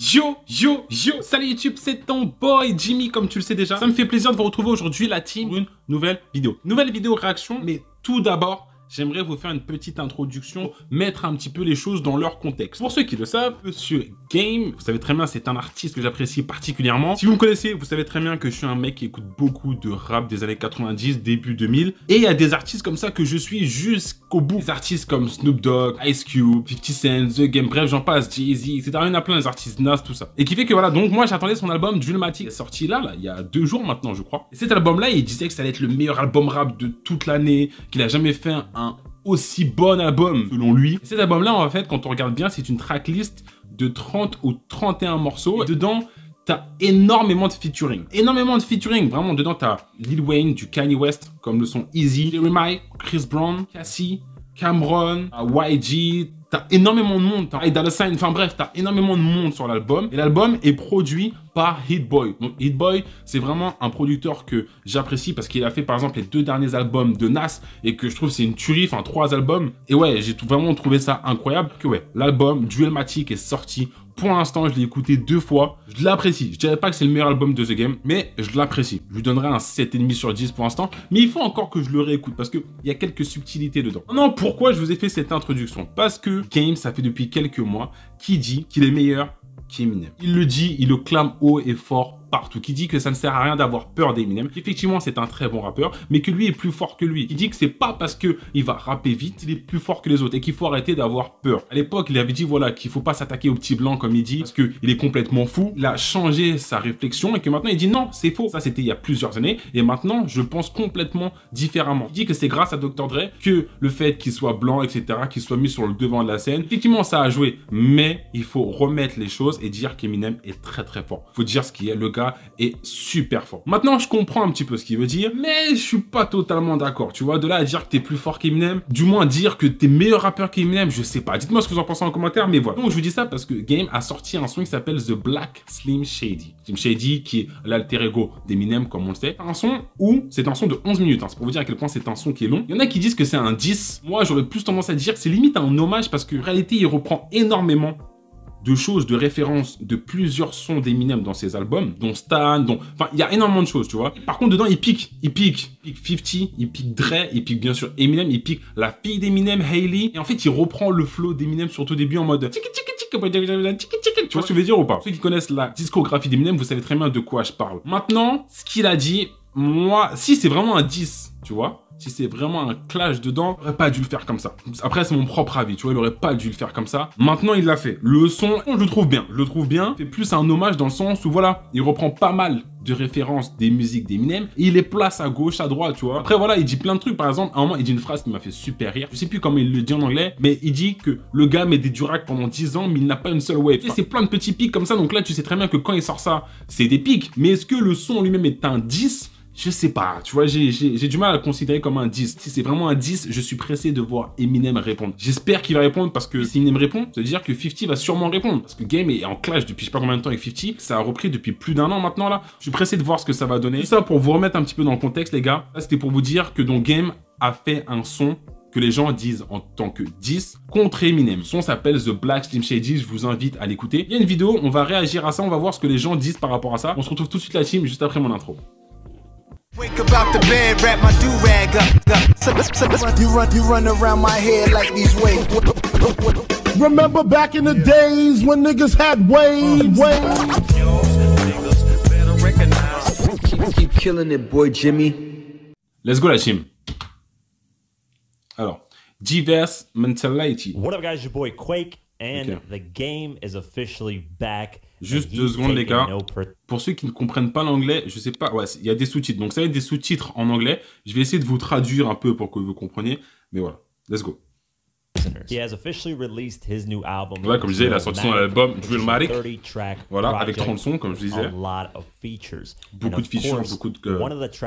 Yo, yo, yo, salut YouTube, c'est ton boy Jimmy, comme tu le sais déjà. Ça me fait plaisir de vous retrouver aujourd'hui, la team, pour une nouvelle vidéo. Nouvelle vidéo réaction, mais tout d'abord, j'aimerais vous faire une petite introduction, mettre un petit peu les choses dans leur contexte. Pour ceux qui le savent, Monsieur Game, vous savez très bien, c'est un artiste que j'apprécie particulièrement. Si vous me connaissez, vous savez très bien que je suis un mec qui écoute beaucoup de rap des années 90, début 2000. Et il y a des artistes comme ça que je suis jusqu'au bout. Des artistes comme Snoop Dogg, Ice Cube, 50 Cent, The Game, bref, j'en passe, Jay-Z, etc. Il y en a plein, les artistes Nas, tout ça. Et qui fait que voilà, donc moi j'attendais son album Dulmatic, sorti là, là, il y a deux jours maintenant, je crois. Et cet album-là, il disait que ça allait être le meilleur album rap de toute l'année, qu'il a jamais fait un aussi bon album selon lui. Cet album-là, en fait, quand on regarde bien, c'est une tracklist de 30 ou 31 morceaux. Et dedans, t'as énormément de featuring. Énormément de featuring, vraiment. Dedans, t'as Lil Wayne, du Kanye West, comme le son Easy, Jeremiah, Chris Brown, Cassie, Cameron, euh, YG, T'as énormément de monde, t'as le sign enfin bref, t'as énormément de monde sur l'album. Et l'album est produit par Hit Boy. Donc Hit Boy, c'est vraiment un producteur que j'apprécie parce qu'il a fait par exemple les deux derniers albums de Nas et que je trouve c'est une tuerie, enfin trois albums. Et ouais, j'ai vraiment trouvé ça incroyable. Que ouais, l'album Duelmatic est sorti pour l'instant, je l'ai écouté deux fois. Je l'apprécie. Je dirais pas que c'est le meilleur album de The Game, mais je l'apprécie. Je lui donnerai un 7,5 sur 10 pour l'instant. Mais il faut encore que je le réécoute parce qu'il y a quelques subtilités dedans. Non, pourquoi je vous ai fait cette introduction Parce que Game, ça fait depuis quelques mois, qui dit qu'il est meilleur qu'Eminem. Il le dit, il le clame haut et fort partout, qui dit que ça ne sert à rien d'avoir peur d'Eminem, effectivement c'est un très bon rappeur, mais que lui est plus fort que lui, il dit que c'est pas parce que il va rapper vite, il est plus fort que les autres et qu'il faut arrêter d'avoir peur. À l'époque, il avait dit voilà qu'il faut pas s'attaquer au petit blanc comme il dit parce qu'il est complètement fou. Il a changé sa réflexion et que maintenant il dit non, c'est faux. Ça c'était il y a plusieurs années et maintenant je pense complètement différemment. Il dit que c'est grâce à Dr Dre que le fait qu'il soit blanc, etc., qu'il soit mis sur le devant de la scène, effectivement ça a joué, mais il faut remettre les choses et dire qu'Eminem est très très fort. Faut dire ce qui est le est super fort. Maintenant, je comprends un petit peu ce qu'il veut dire, mais je suis pas totalement d'accord. Tu vois, de là à dire que t'es plus fort qu'Eminem, du moins dire que t'es meilleur rappeur qu'Eminem, je sais pas. Dites-moi ce que vous en pensez en commentaire, mais voilà. Donc, je vous dis ça parce que Game a sorti un son qui s'appelle The Black Slim Shady. Slim Shady, qui est l'alter ego d'Eminem, comme on le sait. Un son où c'est un son de 11 minutes. Hein. C'est pour vous dire à quel point c'est un son qui est long. Il y en a qui disent que c'est un 10. Moi, j'aurais plus tendance à dire que c'est limite un hommage parce que réalité, il reprend énormément de choses, de références de plusieurs sons d'Eminem dans ses albums, dont Stan, dont... Enfin, il y a énormément de choses, tu vois. Par contre, dedans, il pique, il pique, il pique 50, il pique Dre, il pique bien sûr Eminem, il pique la fille d'Eminem, Hailey. Et en fait, il reprend le flow d'Eminem, surtout au début, en mode... Tu vois ce que je veux dire ou pas Ceux qui connaissent la discographie d'Eminem, vous savez très bien de quoi je parle. Maintenant, ce qu'il a dit, moi, si c'est vraiment un 10, tu vois si c'est vraiment un clash dedans, il n'aurait pas dû le faire comme ça. Après, c'est mon propre avis, tu vois, il aurait pas dû le faire comme ça. Maintenant, il l'a fait. Le son, je le trouve bien, je le trouve bien. C'est plus un hommage dans le sens où, voilà, il reprend pas mal de références des musiques d'Eminem il les place à gauche, à droite, tu vois. Après, voilà, il dit plein de trucs. Par exemple, à un moment, il dit une phrase qui m'a fait super rire. Je sais plus comment il le dit en anglais, mais il dit que le gars met des duracs pendant 10 ans, mais il n'a pas une seule wave. c'est plein de petits pics comme ça, donc là, tu sais très bien que quand il sort ça, c'est des pics. Mais est-ce que le son lui-même est un 10 je sais pas, tu vois, j'ai du mal à considérer comme un 10. Si c'est vraiment un 10, je suis pressé de voir Eminem répondre. J'espère qu'il va répondre parce que si Eminem répond, ça veut dire que 50 va sûrement répondre. Parce que Game est en clash depuis je sais pas combien de temps avec 50. Ça a repris depuis plus d'un an maintenant là. Je suis pressé de voir ce que ça va donner. ça pour vous remettre un petit peu dans le contexte les gars. Là c'était pour vous dire que donc Game a fait un son que les gens disent en tant que 10 contre Eminem. son s'appelle The Black Slim Shady, je vous invite à l'écouter. Il y a une vidéo, on va réagir à ça, on va voir ce que les gens disent par rapport à ça. On se retrouve tout de suite la team juste après mon intro. Wake up out the bed, wrap my do rag up. up. You run, you run around my head like these waves. Remember back in the days when niggas had waves. Uh, waves. Keep, killing it, boy Jimmy. Let's go la team. Alors, diverse mentality. What up, guys? Your boy Quake, and okay. the game is officially back. Juste deux secondes, les gars. Pour ceux qui ne comprennent pas l'anglais, je sais pas. Ouais, il y a des sous-titres. Donc, ça va être des sous-titres en anglais. Je vais essayer de vous traduire un peu pour que vous compreniez. Mais voilà. Let's go. He has officially released his new album. Ouais, comme je disais, il a sorti son album Drillmatic. Voilà, avec 30 sons, comme je disais. Beaucoup de features, beaucoup de. C'est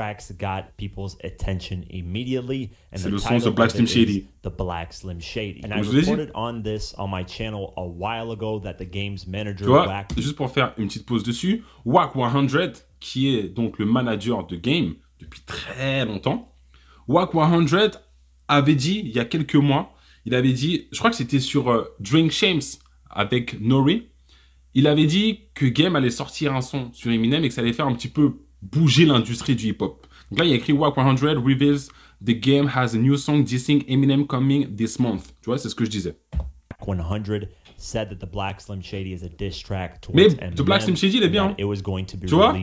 le son de Black Slim Shady. The Black Slim Shady. And I reported on this on my channel a while ago that the game's manager. Tu vois, juste pour faire une petite pause dessus, WAC 100, qui est donc le manager de Game depuis très longtemps, WAC 100 avait dit il y a quelques mois il avait dit, je crois que c'était sur euh, Drink Shames avec Nori, il avait dit que Game allait sortir un son sur Eminem et que ça allait faire un petit peu bouger l'industrie du hip-hop. Donc là, il y a écrit Wack 100 reveals The Game has a new song dissing Eminem coming this month. Tu vois, c'est ce que je disais. 100 said that the Black Slim Shady is a diss track Mais The Black Slim Shady, il est bien. tu vois,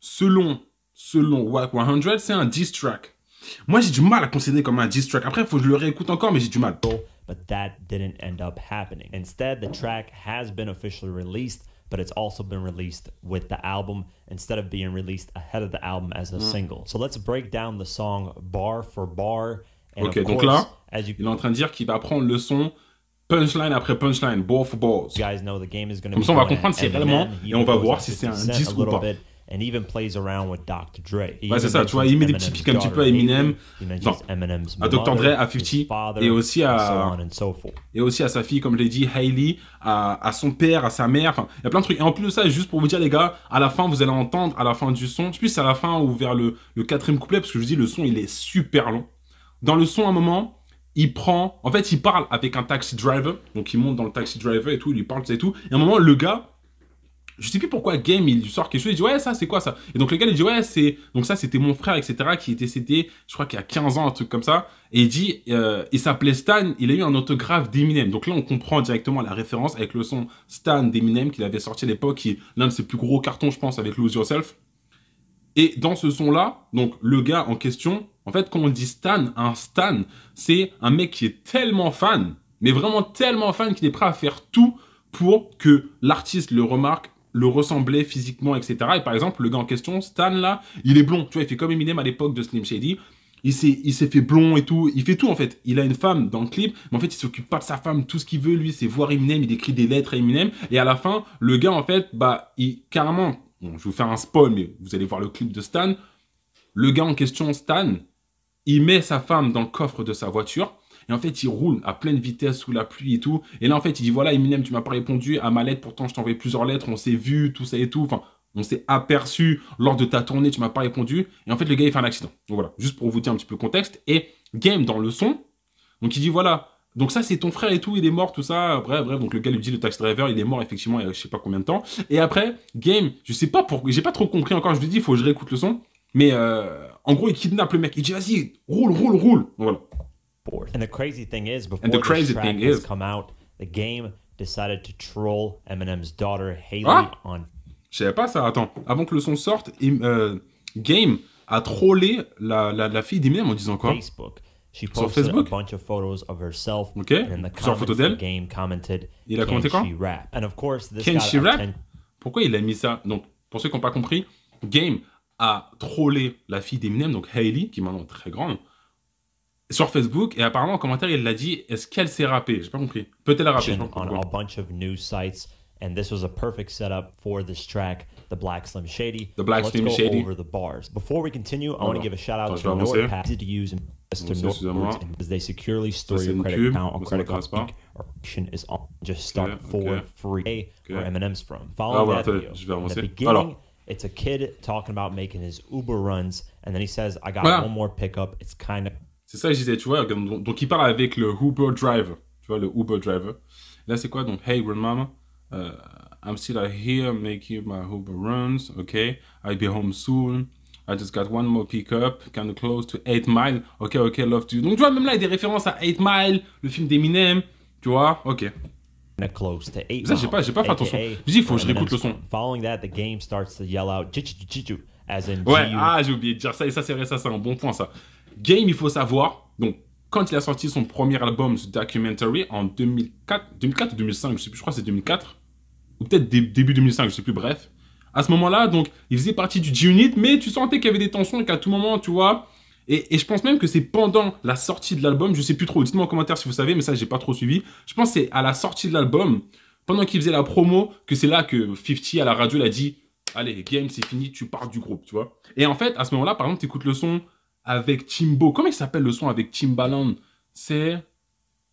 selon, selon Wack 100, c'est un diss track. Moi, j'ai du mal à considérer comme un diss track. Après, il faut que je le réécoute encore, mais j'ai du mal. But that didn't end up happening. Instead, the track has been officially released, but it's also been released with the album instead of being released ahead of the album as a mm. single. So let's break down the song bar for bar. And ok, of donc course, là, you... il est en train de dire qu'il va prendre le son punchline après punchline, bar for balls. Comme ça, on va comprendre si réellement, et on va voir si c'est un diss ou pas et même plays around Dr. Dre. Ouais, c'est ça, tu vois, il met des petits pics un petit peu à Eminem, non, à Dr. Dre, à 50, et aussi à, et aussi à sa fille, comme je l'ai dit, Hailey, à, à, son père, à sa mère, enfin, il y a plein de trucs. Et en plus de ça, juste pour vous dire, les gars, à la fin, vous allez entendre, à la fin du son, je sais plus c'est à la fin ou vers le, le quatrième couplet, parce que je vous dis, le son, il est super long. Dans le son, à un moment, il prend, en fait, il parle avec un taxi driver, donc il monte dans le taxi driver et tout, il lui parle, et tout, et à un moment, le gars, je sais plus pourquoi Game il sort quelque chose il dit ouais ça c'est quoi ça et donc le gars il dit ouais c'est donc ça c'était mon frère etc qui était c'était je crois qu'il y a 15 ans un truc comme ça et il dit euh, il s'appelait Stan il a eu un autographe d'Eminem donc là on comprend directement la référence avec le son Stan d'Eminem qu'il avait sorti à l'époque qui l'un de ses plus gros cartons je pense avec Lose Yourself et dans ce son là donc le gars en question en fait quand on dit Stan un Stan c'est un mec qui est tellement fan mais vraiment tellement fan qu'il est prêt à faire tout pour que l'artiste le remarque le ressemblait physiquement, etc. Et par exemple, le gars en question, Stan, là, il est blond. Tu vois, il fait comme Eminem à l'époque de Slim Shady. Il s'est, il s'est fait blond et tout. Il fait tout, en fait. Il a une femme dans le clip, mais en fait, il s'occupe pas de sa femme. Tout ce qu'il veut, lui, c'est voir Eminem. Il écrit des lettres à Eminem. Et à la fin, le gars, en fait, bah, il, carrément, bon, je vais vous faire un spoil, mais vous allez voir le clip de Stan. Le gars en question, Stan, il met sa femme dans le coffre de sa voiture et en fait, il roule à pleine vitesse sous la pluie et tout. Et là, en fait, il dit voilà, Eminem, tu m'as pas répondu à ma lettre. Pourtant, je envoyé plusieurs lettres. On s'est vu, tout ça et tout. Enfin, on s'est aperçu lors de ta tournée, tu m'as pas répondu. Et en fait, le gars, il fait un accident. Donc voilà, juste pour vous dire un petit peu le contexte. Et Game, dans le son, donc il dit voilà, donc ça, c'est ton frère et tout, il est mort, tout ça. Bref, bref. Donc le gars lui dit le Taxi driver, il est mort effectivement, il y a je sais pas combien de temps. Et après, Game, je sais pas pourquoi, j'ai pas trop compris encore. Je lui dis, il faut que je réécoute le son. Mais euh, en gros, il kidnappe le mec. Il dit vas-y, roule, roule, roule. Voilà. And the crazy thing is, before and the crazy thing has come out, the game decided to troll Eminem's daughter Haley ah! on. Je savais pas ça. Attends, avant que le son sorte, im, euh, Game a trollé la, la, la fille d'Eminem en disant quoi Facebook. She posted sur Facebook. A bunch of photos of herself. And the sur photo d'elle. Game commented. Il a commenté quoi rap? And of course, this Can she rap? Pourquoi il a mis ça Donc, pour ceux qui n'ont pas compris, Game a trollé la fille d'Eminem, donc Hailey, qui est maintenant très grande, sur Facebook et apparemment en commentaire il l'a dit est-ce qu'elle s'est rappée j'ai pas compris peut-elle rapper on a bunch of news sites and this was a perfect setup for this track the Black Slim Shady the Black Slim go Shady over the bars before we continue I want to give a shout out Attends, to NordPass to use in to NordPass because they securely store your credit account on credit card or is on just start okay, for okay. free okay. where M&M's from follow ah, that voilà, video in the beginning Alors. it's a kid talking about making his Uber runs and then he says I got voilà. one more pickup it's kind of c'est ça que je disais, tu vois. Donc, il parle avec le Uber driver, tu vois, le Uber driver. Là, c'est quoi Donc, hey, grandmama, euh, I'm still here making my Uber runs, OK, I'll be home soon. I just got one more pickup, kind of close to 8 miles, Ok, ok, love to you. Donc, tu vois, même là, il y a des références à 8 miles, le film d'Eminem, tu vois, ok. Close to eight pas, j'ai pas fait attention. Je dis, il faut que je réécoute le son. Following that, the game starts to yell out, as in ouais, ah, j'ai oublié de dire ça, et ça, c'est vrai, ça, c'est un bon point, ça. Game, il faut savoir, donc quand il a sorti son premier album, The Documentary, en 2004, 2004 ou 2005, je sais plus, je crois que c'est 2004, ou peut-être début 2005, je sais plus, bref. À ce moment-là, donc, il faisait partie du G-Unit, mais tu sentais qu'il y avait des tensions et qu'à tout moment, tu vois. Et, je pense même que c'est pendant la sortie de l'album, je sais plus trop, dites-moi en commentaire si vous savez, mais ça, j'ai pas trop suivi. Je pense que c'est à la sortie de l'album, pendant qu'il faisait la promo, que c'est là que 50 à la radio, il a dit Allez, game, c'est fini, tu pars du groupe, tu vois. Et en fait, à ce moment-là, par exemple, tu écoutes le son avec Timbo, Comment il s'appelle le son avec Timbaland C'est.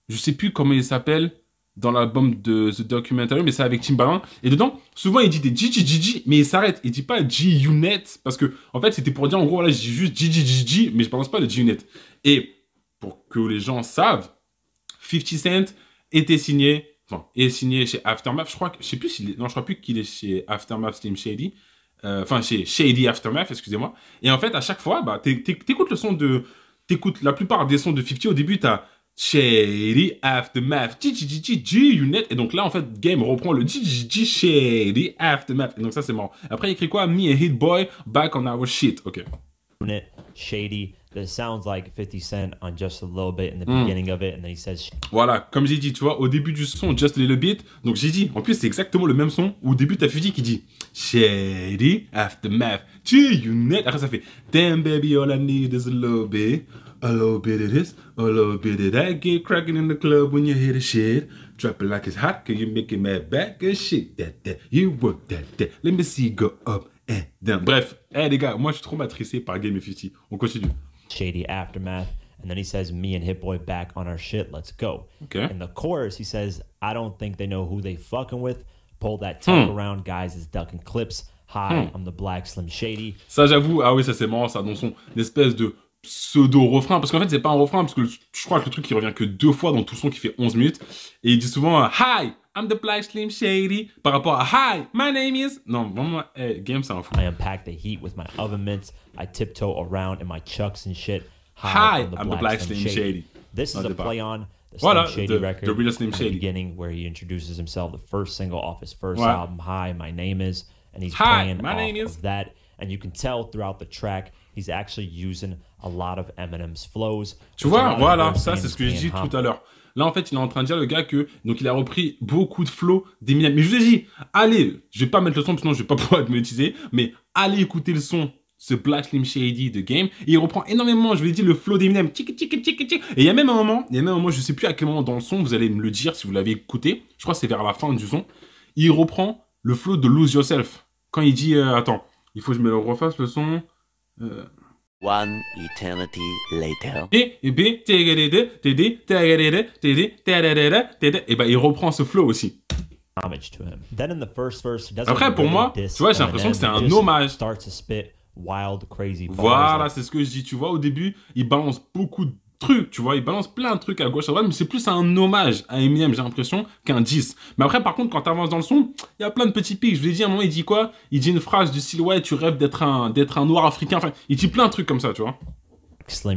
Je sais plus comment il s'appelle dans l'album de The Documentary, mais c'est avec Timbaland. Et dedans, souvent, il dit des GGGG, mais il s'arrête. Il dit pas G-Unit, parce que, en fait, c'était pour dire, en gros, là, je dis juste GGGG, mais je prononce pas le G-Unit. Et, pour que les gens savent, 50 Cent était signé, enfin, est signé chez Aftermath. Je crois que, je sais plus s'il non, je crois plus qu'il est chez Aftermath Slim Shady, euh, enfin chez Shady Aftermath, excusez-moi. Et en fait, à chaque fois, bah, t'écoutes le son de, t'écoutes la plupart des sons de 50 au début, t'as Shady Aftermath, G-Unit, et donc là, en fait, Game reprend le G Shady Aftermath, et donc ça, c'est marrant. Après, il écrit quoi Me Hit Boy, back on our shit, ok. Shady, that sounds like 50 Cent on just a little bit in the hmm. beginning of it, and then he says. Voilà, comme j'ai dit, tu vois, au début du son, just a little bit. Donc j'ai dit, en plus c'est exactement le même son. Au début, t'as Fuji qui dit Shady Aftermath G-Unit. Après, ça fait Damn baby, all I need is a little bit. A little bit of this, a little bit of that. Get cracking in the club when you hear the shit. Drop it like it's hot, cause you make it mad back. And shit, that, that, you work that, that. Let me see you go up and down. Bref, eh les gars, moi je suis trop matricé par Game 50. On continue. Shady Aftermath. And then he says, Me and Hit Boy back on our shit, let's go. Okay. In the chorus, he says, I don't think they know who they fucking with, pull that tuck hmm. around guys is clips. Hi, hmm. the black Slim Shady. Ça, j'avoue, ah oui, ça c'est marrant, ça dans son espèce de pseudo-refrain. Parce qu'en fait, c'est pas un refrain, parce que je crois que le truc qui revient que deux fois dans tout son qui fait 11 minutes. Et il dit souvent euh, Hi, I'm the black Slim Shady. Par rapport à Hi, my name is. Non, vraiment, game, c'est un fou. I unpack the heat with my oven mitts. I tiptoe around in my chucks and shit. Hi, Hi I'm, the, black, the Slim, Shady. This is a play on the Slim voilà, Shady the, record, the real Slim Shady. the beginning where he introduces himself, the first single off his first wow. album, "Hi, My Name Is," and he's Hi, playing my off name is. of that, and you can tell throughout the track he's actually using a lot of Eminem's flows. Tu vois, voilà, ça c'est ce que j'ai dit tout à l'heure. Là, en fait, il est en train de dire le gars que donc il a repris beaucoup de flows d'Eminem. Mais je vous ai dit, allez, je vais pas mettre le son, sinon je vais pas pouvoir monétiser. Mais allez écouter le son ce Black Slim Shady de Game. il reprend énormément, je vous l'ai dit, le flow d'Eminem. Et il y a même un moment, il y a même un moment, je sais plus à quel moment dans le son, vous allez me le dire si vous l'avez écouté. Je crois que c'est vers la fin du son. Il reprend le flow de Lose Yourself. Quand il dit, euh, attends, il faut que je me le refasse le son. Euh. One eternity later. Et, et bah, il reprend ce flow aussi. Après, pour moi, tu vois, j'ai l'impression que c'est un hommage wild, crazy. voilà, c'est ce que je dis. Tu vois, au début, il balance beaucoup de trucs, tu vois, il balance plein de trucs à gauche, à droite, mais c'est plus un hommage à Eminem, j'ai l'impression, qu'un 10. Mais après, par contre, quand tu avances dans le son, il y a plein de petits pics. Je vous ai dit, à un moment, il dit quoi Il dit une phrase du silhouette, tu rêves d'être un, d'être un noir africain. Enfin, il dit plein de trucs comme ça, tu vois. ouais,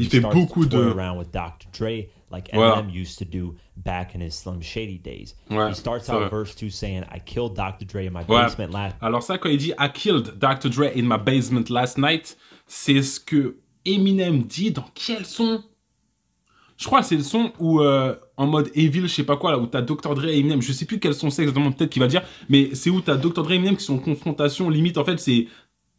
il, fait beaucoup de like Eminem used to do back in his Slim Shady days. he starts out verse 2 saying, I killed Dr. Dre in my basement last Alors, ça, quand il dit I killed Dr. Dre in my basement last night, c'est ce que Eminem dit dans quel son Je crois que c'est le son où, euh, en mode Evil, je sais pas quoi, là, où t'as Dr. Dre et Eminem, je sais plus quel son c'est exactement, peut-être qu'il va dire, mais c'est où t'as Dr. Dre et Eminem qui sont en confrontation, limite, en fait, c'est.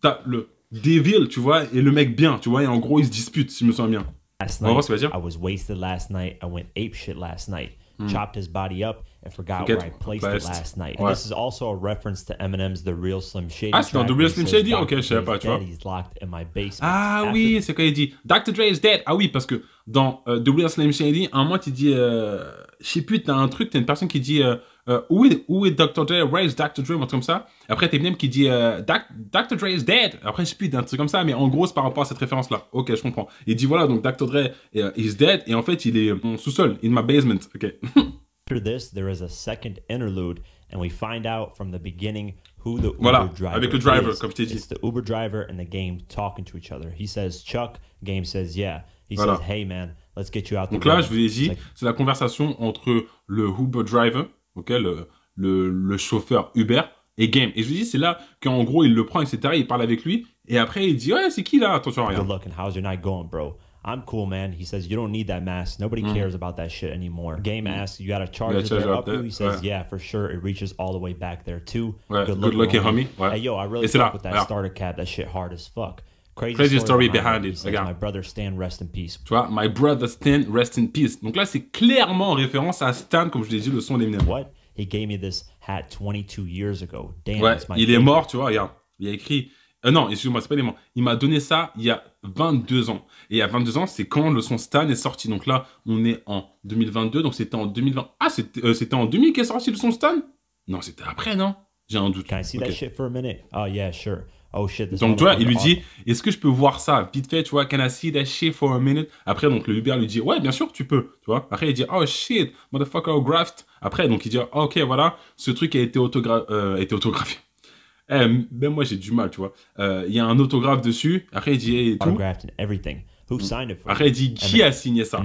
T'as le. Devil, tu vois, et le mec bien, tu vois, et en gros, ils se disputent, si je me sens bien last night. I was wasted last night. I went ape shit last night. Hmm. Chopped his body up and forgot where I placed best. it last night. Ouais. This is also a reference to Eminem's The Real Slim Shady. Ah, c'est dans The Real Slim Shady? Ok, je sais pas, tu vois. He's locked in my basement. Ah oui, c'est quand il dit Dr. Dre is dead. Ah oui, parce que dans euh, The Real Slim Shady, un moi tu dis, je sais plus, t'as un truc, t'as une personne qui dit. Euh, euh, où, est, où est Dr. Dre? Where is Dr. Dre? Un truc comme ça. Après, t'es même qui dit euh, Dr. Dre is dead. Après, je sais plus, un truc comme ça, mais en gros, c'est par rapport à cette référence-là. Ok, je comprends. Il dit voilà, donc Dr. Dre euh, is dead, et en fait, il est en euh, sous-sol, in my basement. Ok. After this, there is a second interlude, and we find out from the beginning who the Uber voilà, avec le driver, is. comme je t'ai dit. It's the Uber driver and the game talking to each other. He says Chuck, game says yeah. He voilà. says hey man, let's get you out. Donc là, je vous ai dit, c'est la conversation entre le Uber driver ok, euh, le, le, chauffeur Uber et game. Et je lui dis, c'est là qu'en gros, il le prend, etc. Il parle avec lui. Et après, il dit, ouais, c'est qui là Attention à rien. Good luck and how's your night going, bro? I'm cool, man. He says, You don't need that mask. Nobody hmm. cares about that shit anymore. Hmm. Game mm. asks, You got a it up He says, yeah. for sure. It reaches all the way back there, too. Good, Good luck, homie. Hey, yo, I really fuck with that starter cap, That shit hard as fuck. Crazy, Crazy story, behind it. Regarde. My brother rest in peace. Tu vois, my brother Stan, rest in peace. Donc là, c'est clairement en référence à Stan, comme je l'ai dit, le son d'Eminem. What? He gave me this hat 22 years ago. Damn, ouais, il est mort, tu vois, regarde. Il a écrit. Euh, non, excuse-moi, c'est pas les Il m'a donné ça il y a 22 ans. Et il y a 22 ans, c'est quand le son Stan est sorti. Donc là, on est en 2022. Donc c'était en 2020. Ah, euh, c'était en 2000 qu'est sorti le son Stan Non, c'était après, non J'ai un doute. Can I see that shit for a minute? Oh, yeah, sure. Oh, donc, tu vois, il lui dit, est-ce que je peux voir ça Vite fait, tu vois, can I see that shit for a minute Après, donc, le Uber lui dit, ouais, bien sûr, tu peux, tu vois. Après, il dit, oh shit, motherfucker, graft. Après, donc, il dit, oh, ok, voilà, ce truc a été, autogra euh, autographié. Eh, même moi, j'ai du mal, tu vois. Euh, il y a un autographe dessus. Après, il dit, tout. Après, il dit, qui a signé ça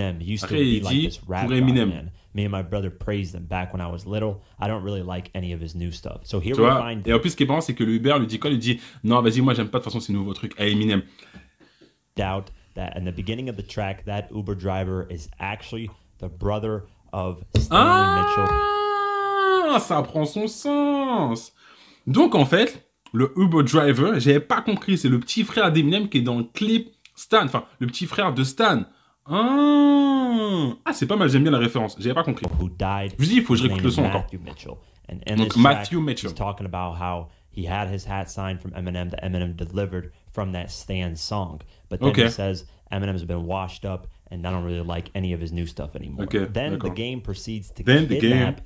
Après, il dit, pour Eminem. Me and my brother praised them back when I was little. I don't really like any of his new stuff. So here tu we vois? find. Et en plus, ce qui est marrant, c'est que le Uber lui dit quoi Il dit Non, vas-y, moi, j'aime pas de toute façon ces nouveaux trucs. À Eminem. Doubt that in the beginning of the track, that Uber driver is actually the brother of Stanley ah, Mitchell. Ça prend son sens. Donc en fait, le Uber driver, j'avais pas compris, c'est le petit frère d'Eminem qui est dans le clip Stan, enfin le petit frère de Stan. Ah, c'est pas mal, j'aime bien la référence. J'avais pas compris. je dis, il faut que je réécoute le son encore. Mitchell. Donc Matthew Mitchell. He's talking about how he had his hat signed from Eminem that Eminem delivered from that Stan song. But then okay. he says has been washed up and I don't really like any of his new stuff anymore. Okay, then the game proceeds to then kidnap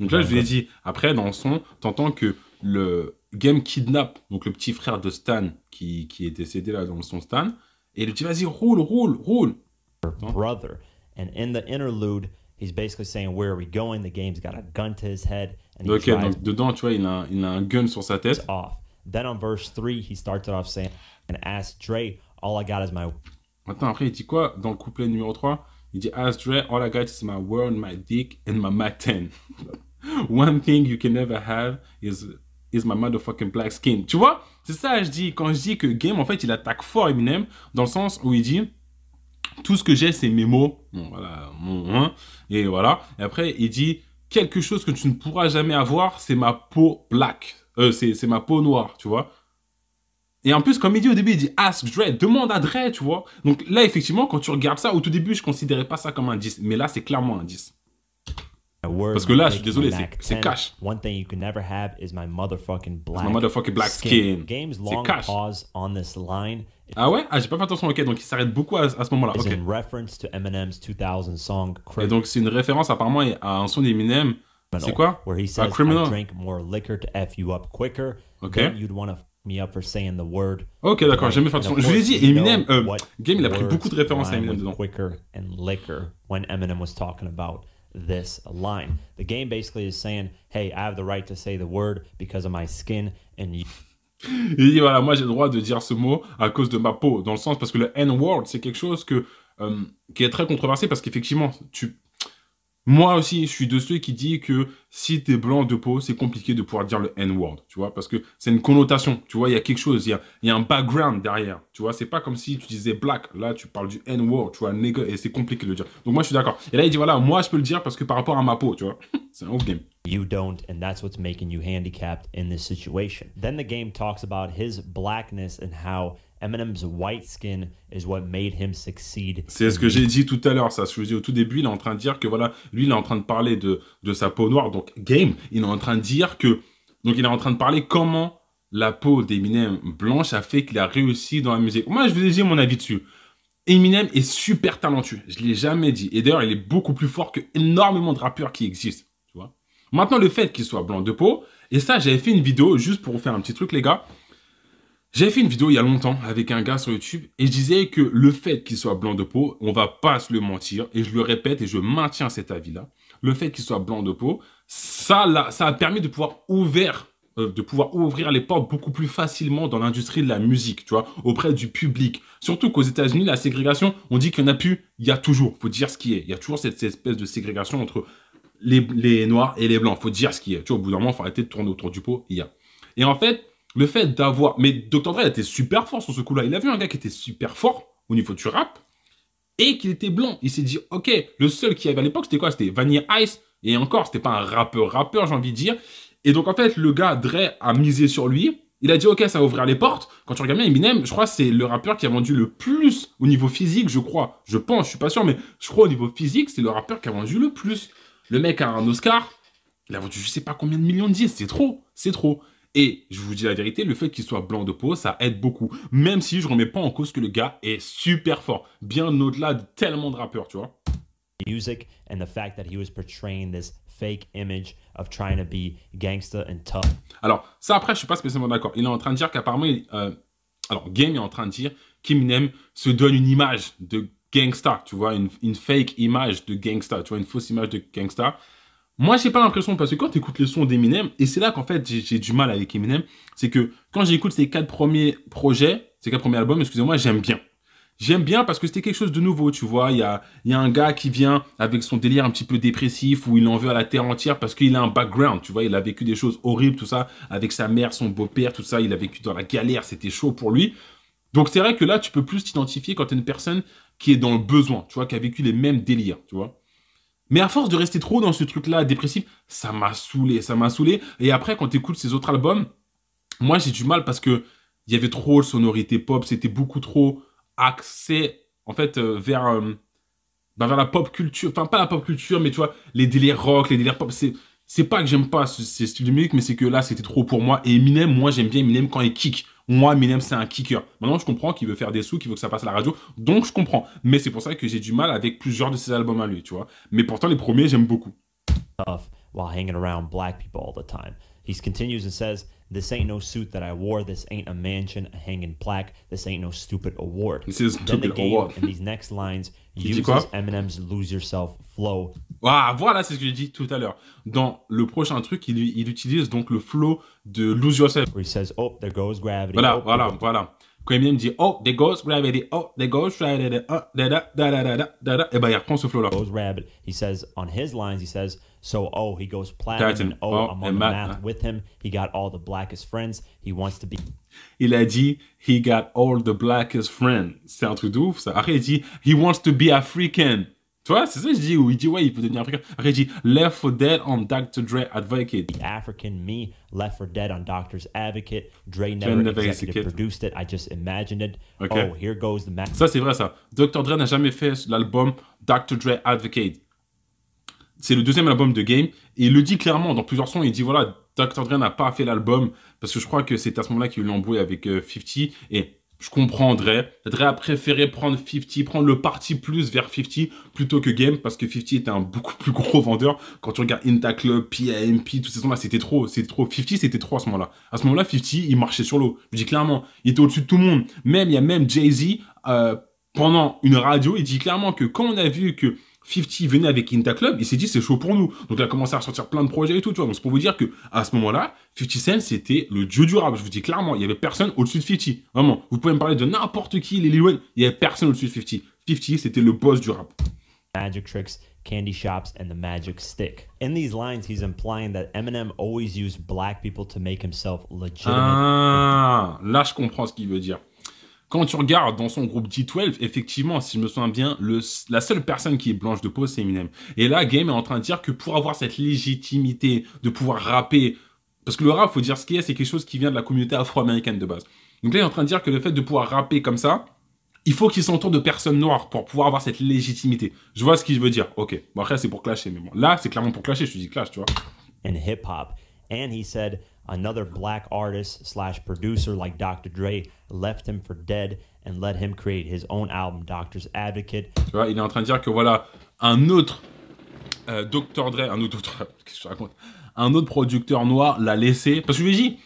Donc là, je lui ai dit, après, dans le son, t'entends que le game kidnappe donc le petit frère de Stan qui, qui est décédé là dans le son Stan, et il dit, vas-y, roule, roule, roule brother. And in the interlude, he's basically saying where are we going? The game's got a gun to his head. And ok, donc dedans, tu vois, il a, un, il a un gun sur sa tête. Off. Then on verse 3, he started off saying, and ask Dre, all I got is my... Attends, après, il dit quoi dans le couplet numéro 3 Il dit, ask Dre, all I got is my world, my dick, and my matin. One thing you can never have is, is my motherfucking black skin. Tu vois C'est ça, je dis, quand je dis que Game, en fait, il attaque fort Eminem, dans le sens où il dit... Tout ce que j'ai, c'est mes mots. voilà, mon hein. Et voilà. Et après, il dit quelque chose que tu ne pourras jamais avoir, c'est ma peau black. Euh, c'est ma peau noire, tu vois. Et en plus, comme il dit au début, il dit Ask Dre, demande à Dre, tu vois. Donc là, effectivement, quand tu regardes ça, au tout début, je considérais pas ça comme un 10. Mais là, c'est clairement un 10. Parce que là, je suis désolé, c'est cash. One thing you can never have is my motherfucking black, skin. cash. pause on this line. Ah ouais Ah, j'ai pas fait attention, ok, donc il s'arrête beaucoup à, ce moment-là. Okay. Et donc c'est une référence apparemment à un son d'Eminem. C'est quoi where he says, Un criminal. I drink more liquor to F you up quicker. Ok. You'd want me up for saying the word. Ok, d'accord, j'ai jamais fait attention. Je vous l'ai dit, Eminem, euh, Game, il a pris beaucoup de références à Eminem dedans. Quicker and liquor when Eminem was talking about this line. The game basically is saying, hey, I have the right to say the word because of my skin and you. Il dit voilà, moi j'ai le droit de dire ce mot à cause de ma peau, dans le sens parce que le N-word c'est quelque chose que euh, qui est très controversé parce qu'effectivement tu moi aussi, je suis de ceux qui disent que si t'es blanc de peau, c'est compliqué de pouvoir dire le N-word, tu vois, parce que c'est une connotation, tu vois, il y a quelque chose, il y a, un background derrière, tu vois, c'est pas comme si tu disais black, là, tu parles du N-word, tu vois, et c'est compliqué de le dire. Donc moi, je suis d'accord. Et là, il dit, voilà, moi, je peux le dire parce que par rapport à ma peau, tu vois, c'est un off game. You don't, and that's what's making you handicapped in this situation. Then the game talks about his blackness and how Eminem's white skin is what made him succeed. C'est ce que j'ai dit tout à l'heure, ça. Je vous dis au tout début, il est en train de dire que voilà, lui, il est en train de parler de, de sa peau noire. Donc, game, il est en train de dire que. Donc, il est en train de parler comment la peau d'Eminem blanche a fait qu'il a réussi dans la musique. Moi, je vous ai dit mon avis dessus. Eminem est super talentueux. Je l'ai jamais dit. Et d'ailleurs, il est beaucoup plus fort que énormément de rappeurs qui existent. Maintenant, le fait qu'il soit blanc de peau, et ça, j'avais fait une vidéo, juste pour faire un petit truc, les gars. J'avais fait une vidéo il y a longtemps avec un gars sur YouTube et je disais que le fait qu'il soit blanc de peau, on va pas se le mentir, et je le répète et je maintiens cet avis-là, le fait qu'il soit blanc de peau, ça, ça a permis de pouvoir ouvrir euh, de pouvoir ouvrir les portes beaucoup plus facilement dans l'industrie de la musique, tu vois, auprès du public. Surtout qu'aux États-Unis, la ségrégation, on dit qu'il n'y en a plus, il y a toujours, faut dire ce qui est. Il y a toujours cette espèce de ségrégation entre les, noirs et les blancs. Faut dire ce qu'il y a. Tu vois, au bout d'un moment, faut arrêter de tourner autour du pot. Il y a. Et en fait, le fait d'avoir. Mais Dr. Dre était super fort sur ce coup-là. Il a vu un gars qui était super fort au niveau du rap et qu'il était blanc. Il s'est dit, OK, le seul qui avait à l'époque, c'était quoi C'était Vanilla Ice. Et encore, c'était pas un rappeur, rappeur, j'ai envie de dire. Et donc, en fait, le gars, Dre, a misé sur lui. Il a dit, OK, ça va ouvrir les portes. Quand tu regardes bien Eminem, je crois que c'est le rappeur qui a vendu le plus au niveau physique, je crois. Je pense, je suis pas sûr, mais je crois au niveau physique, c'est le rappeur qui a vendu le plus. Le mec a un Oscar, il a vendu je sais pas combien de millions de disques, c'est trop, c'est trop. Et je vous dis la vérité, le fait qu'il soit blanc de peau, ça aide beaucoup. Même si je remets pas en cause que le gars est super fort, bien au-delà de tellement de rappeurs, tu vois. Music and the fact that he was portraying this fake image of trying to be gangster and tough. Alors, ça après, je suis pas spécialement d'accord. Il est en train de dire qu'apparemment, euh, alors Game est en train de dire qu'Eminem se donne une image de gangsta, tu vois, une, fake image de gangsta, tu vois, une fausse image de gangsta. Moi, j'ai pas l'impression, parce que quand tu écoutes les sons d'Eminem, et c'est là qu'en fait j'ai du mal avec Eminem, c'est que quand j'écoute ses quatre premiers projets, ses quatre premiers albums, excusez-moi, j'aime bien. J'aime bien parce que c'était quelque chose de nouveau, tu vois. Il y a, un gars qui vient avec son délire un petit peu dépressif où il en veut à la terre entière parce qu'il a un background, tu vois. Il a vécu des choses horribles, tout ça, avec sa mère, son beau-père, tout ça. Il a vécu dans la galère, c'était chaud pour lui. Donc c'est vrai que là, tu peux plus t'identifier quand tu une personne qui est dans le besoin, tu vois, qui a vécu les mêmes délires, tu vois. Mais à force de rester trop dans ce truc-là dépressif, ça m'a saoulé, ça m'a saoulé. Et après, quand tu écoutes ses autres albums, moi j'ai du mal parce que il y avait trop de sonorité pop, c'était beaucoup trop axé en fait euh, euh, bah, vers la pop culture, enfin pas la pop culture, mais tu vois les délires rock, les délires pop, c'est c'est pas que j'aime pas ce style de musique, mais c'est que là c'était trop pour moi. Et Eminem, moi j'aime bien Eminem quand il kick. Moi, Minem, c'est un kicker. Maintenant, je comprends qu'il veut faire des sous, qu'il veut que ça passe à la radio. Donc, je comprends. Mais c'est pour ça que j'ai du mal avec plusieurs de ses albums à lui, tu vois. Mais pourtant, les premiers, j'aime beaucoup. While around black This ain't no suit that I wore. This ain't a mansion, a hanging plaque. This ain't no stupid award. This is stupid the game award. in these next lines uses Eminem's Lose Yourself flow. Ah, voilà, c'est ce que j'ai dit tout à l'heure. Dans le prochain truc, il, il utilise donc le flow de Lose Yourself. Where he says, oh, there goes gravity. Voilà, oh, voilà, voilà. Quand Eminem dit oh, there goes gravity, oh, there goes gravity, oh, da da da da da da da, eh et ben il reprend ce flow là. Goes rabbit. He says on his lines, he says So, oh, he goes platinum. Oh, I'm on math, with him. He got all the blackest friends. He wants to be. Il a dit, he got all the blackest friends. C'est un truc de ouf, ça. Après, il dit, he wants to be African. Tu vois, c'est ça que je dis, il dit, ouais, il peut devenir africain. Après, il dit, Left for Dead on Dr. Dre Advocate. The African me, Left for Dead on Doctor's Advocate. Dre never, produced it, I just imagined it. Oh, here goes the math. Ça, c'est vrai, ça. Dr. Dre n'a jamais fait l'album Dr. Dre Advocate c'est le deuxième album de Game, et il le dit clairement dans plusieurs sons, il dit voilà, Dr. Dre n'a pas fait l'album, parce que je crois que c'est à ce moment-là qu'il eu avec 50, euh, et je comprendrais Dre. a préféré prendre 50, prendre le parti plus vers 50 plutôt que Game parce que 50 était un beaucoup plus gros vendeur. Quand tu regardes Inta Club, PAMP, tous ces sons-là, c'était trop, c'était trop. 50, c'était trop à ce moment-là. À ce moment-là, 50, il marchait sur l'eau. Je dis clairement, il était au-dessus de tout le monde. Même, il y a même Jay-Z, euh, pendant une radio, il dit clairement que quand on a vu que 50 venait avec Inta Club, il s'est dit c'est chaud pour nous. Donc il a commencé à ressortir plein de projets et tout, tu vois. Donc c'est pour vous dire que à ce moment-là, 50 Cent c'était le dieu du rap. Je vous dis clairement, il y avait personne au-dessus de 50. Vraiment, vous pouvez me parler de n'importe qui, les Lil Wayne, il y avait personne au-dessus de 50. 50 c'était le boss du rap. Magic tricks, candy shops and the magic stick. In these lines he's implying that Eminem always used black people to make himself legitimate. Ah, là je comprends ce qu'il veut dire. Quand tu regardes dans son groupe d 12 effectivement, si je me souviens bien, le, la seule personne qui est blanche de peau, c'est Eminem. Et là, Game est en train de dire que pour avoir cette légitimité de pouvoir rapper, parce que le rap, faut dire ce qu'il y a, c'est quelque chose qui vient de la communauté afro-américaine de base. Donc là, il est en train de dire que le fait de pouvoir rapper comme ça, il faut qu'il s'entoure de personnes noires pour pouvoir avoir cette légitimité. Je vois ce qu'il veut dire. Ok. Bon, après, c'est pour clasher, mais bon. Là, c'est clairement pour clasher. Je te dis clash, tu vois. And hip hop. And he said... Another black artist slash producer like Dr. Dre left him for dead and let him create his own album, Doctor's Advocate. Tu il est en train de dire que voilà, un autre euh, Dr. Dre, un autre, qu'est-ce que je raconte Un autre producteur noir l'a laissé. Parce que je lui ai dit,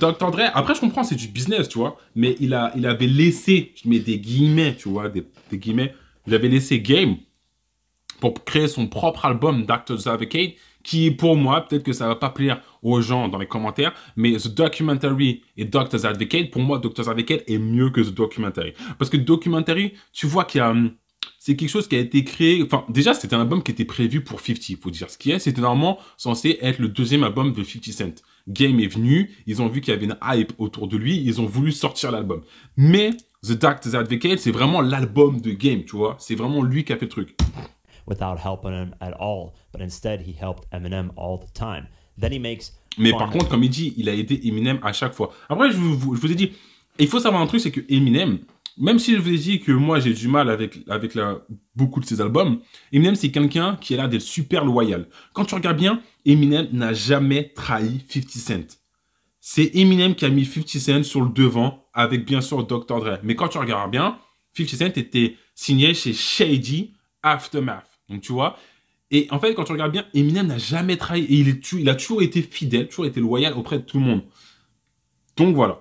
Dr. Dre, après je comprends, c'est du business, tu vois, mais il, a, il avait laissé, je mets des guillemets, tu vois, des, des guillemets, il avait laissé Game pour créer son propre album, Doctor's Advocate, qui pour moi, peut-être que ça va pas plaire aux gens dans les commentaires, mais The Documentary et Doctor's Advocate, pour moi, Doctor's Advocate est mieux que The Documentary. Parce que Documentary, tu vois qu'il y a... Hum, c'est quelque chose qui a été créé... Enfin, déjà, c'était un album qui était prévu pour 50, il faut dire ce qui est. C'était normalement censé être le deuxième album de 50 Cent. Game est venu, ils ont vu qu'il y avait une hype autour de lui, ils ont voulu sortir l'album. Mais The Doctor's Advocate, c'est vraiment l'album de Game, tu vois. C'est vraiment lui qui a fait le truc. Eminem Mais par contre, comme il dit, il a aidé Eminem à chaque fois. Après, je vous, je vous ai dit, il faut savoir un truc, c'est que Eminem, même si je vous ai dit que moi j'ai du mal avec, avec la, beaucoup de ses albums, Eminem c'est quelqu'un qui est là d'être super loyal. Quand tu regardes bien, Eminem n'a jamais trahi 50 Cent. C'est Eminem qui a mis 50 Cent sur le devant avec bien sûr Dr. Dre. Mais quand tu regardes bien, 50 Cent était signé chez Shady Aftermath. Donc tu vois. Et en fait, quand tu regardes bien, Eminem n'a jamais trahi et il, est, il a toujours été fidèle, toujours été loyal auprès de tout le monde. Donc voilà.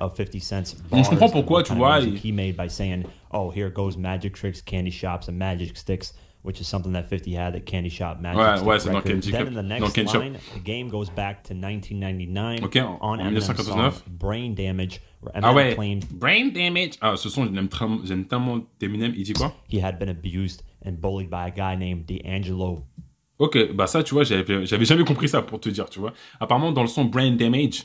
Of 50 cents Donc je comprends pourquoi, tu vois. Et... He made by saying, oh, here goes magic tricks, candy shops and magic sticks. which is something that 50 had at Candy Shop Magic. Ouais, ouais, c'est dans Candy Shop. Then in the next line, Shop. the game goes back to 1999 okay, en, on en 1999. Song, Brain Damage. ah ouais, Brain Damage. Ah, ce son, j'aime tellement Eminem. Il dit quoi? He had been abused and bullied by a guy named D'Angelo. Ok, bah ça, tu vois, j'avais jamais compris ça pour te dire, tu vois. Apparemment, dans le son Brain Damage,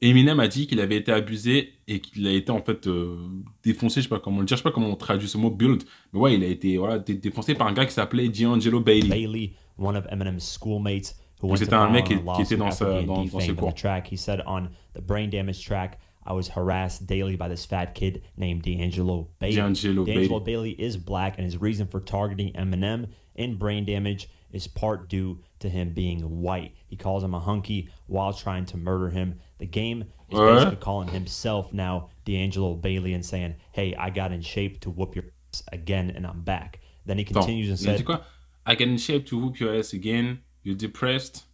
Eminem a dit qu'il avait été abusé et qu'il a été en fait euh, défoncé, je sais pas comment le dire, je sais pas comment on traduit ce mot build, mais ouais, il a été voilà, défoncé par un gars qui s'appelait D'Angelo Bailey. Bailey, one of Eminem's schoolmates, who was un mec qui, était dans, dans, dans ce cours. Track. He said on the Brain Damage track, I was harassed daily by this fat kid named D'Angelo Bailey. D'Angelo, D'Angelo Bailey. Bailey. is black, and his reason for targeting Eminem in brain damage is part due to him being white. He calls him a hunky while trying to murder him. The game is basically calling himself now D'Angelo Bailey and saying, "Hey, I got in shape to whoop your ass again, and I'm back." Then he continues and says, "I got in shape to whoop your ass again. You're depressed.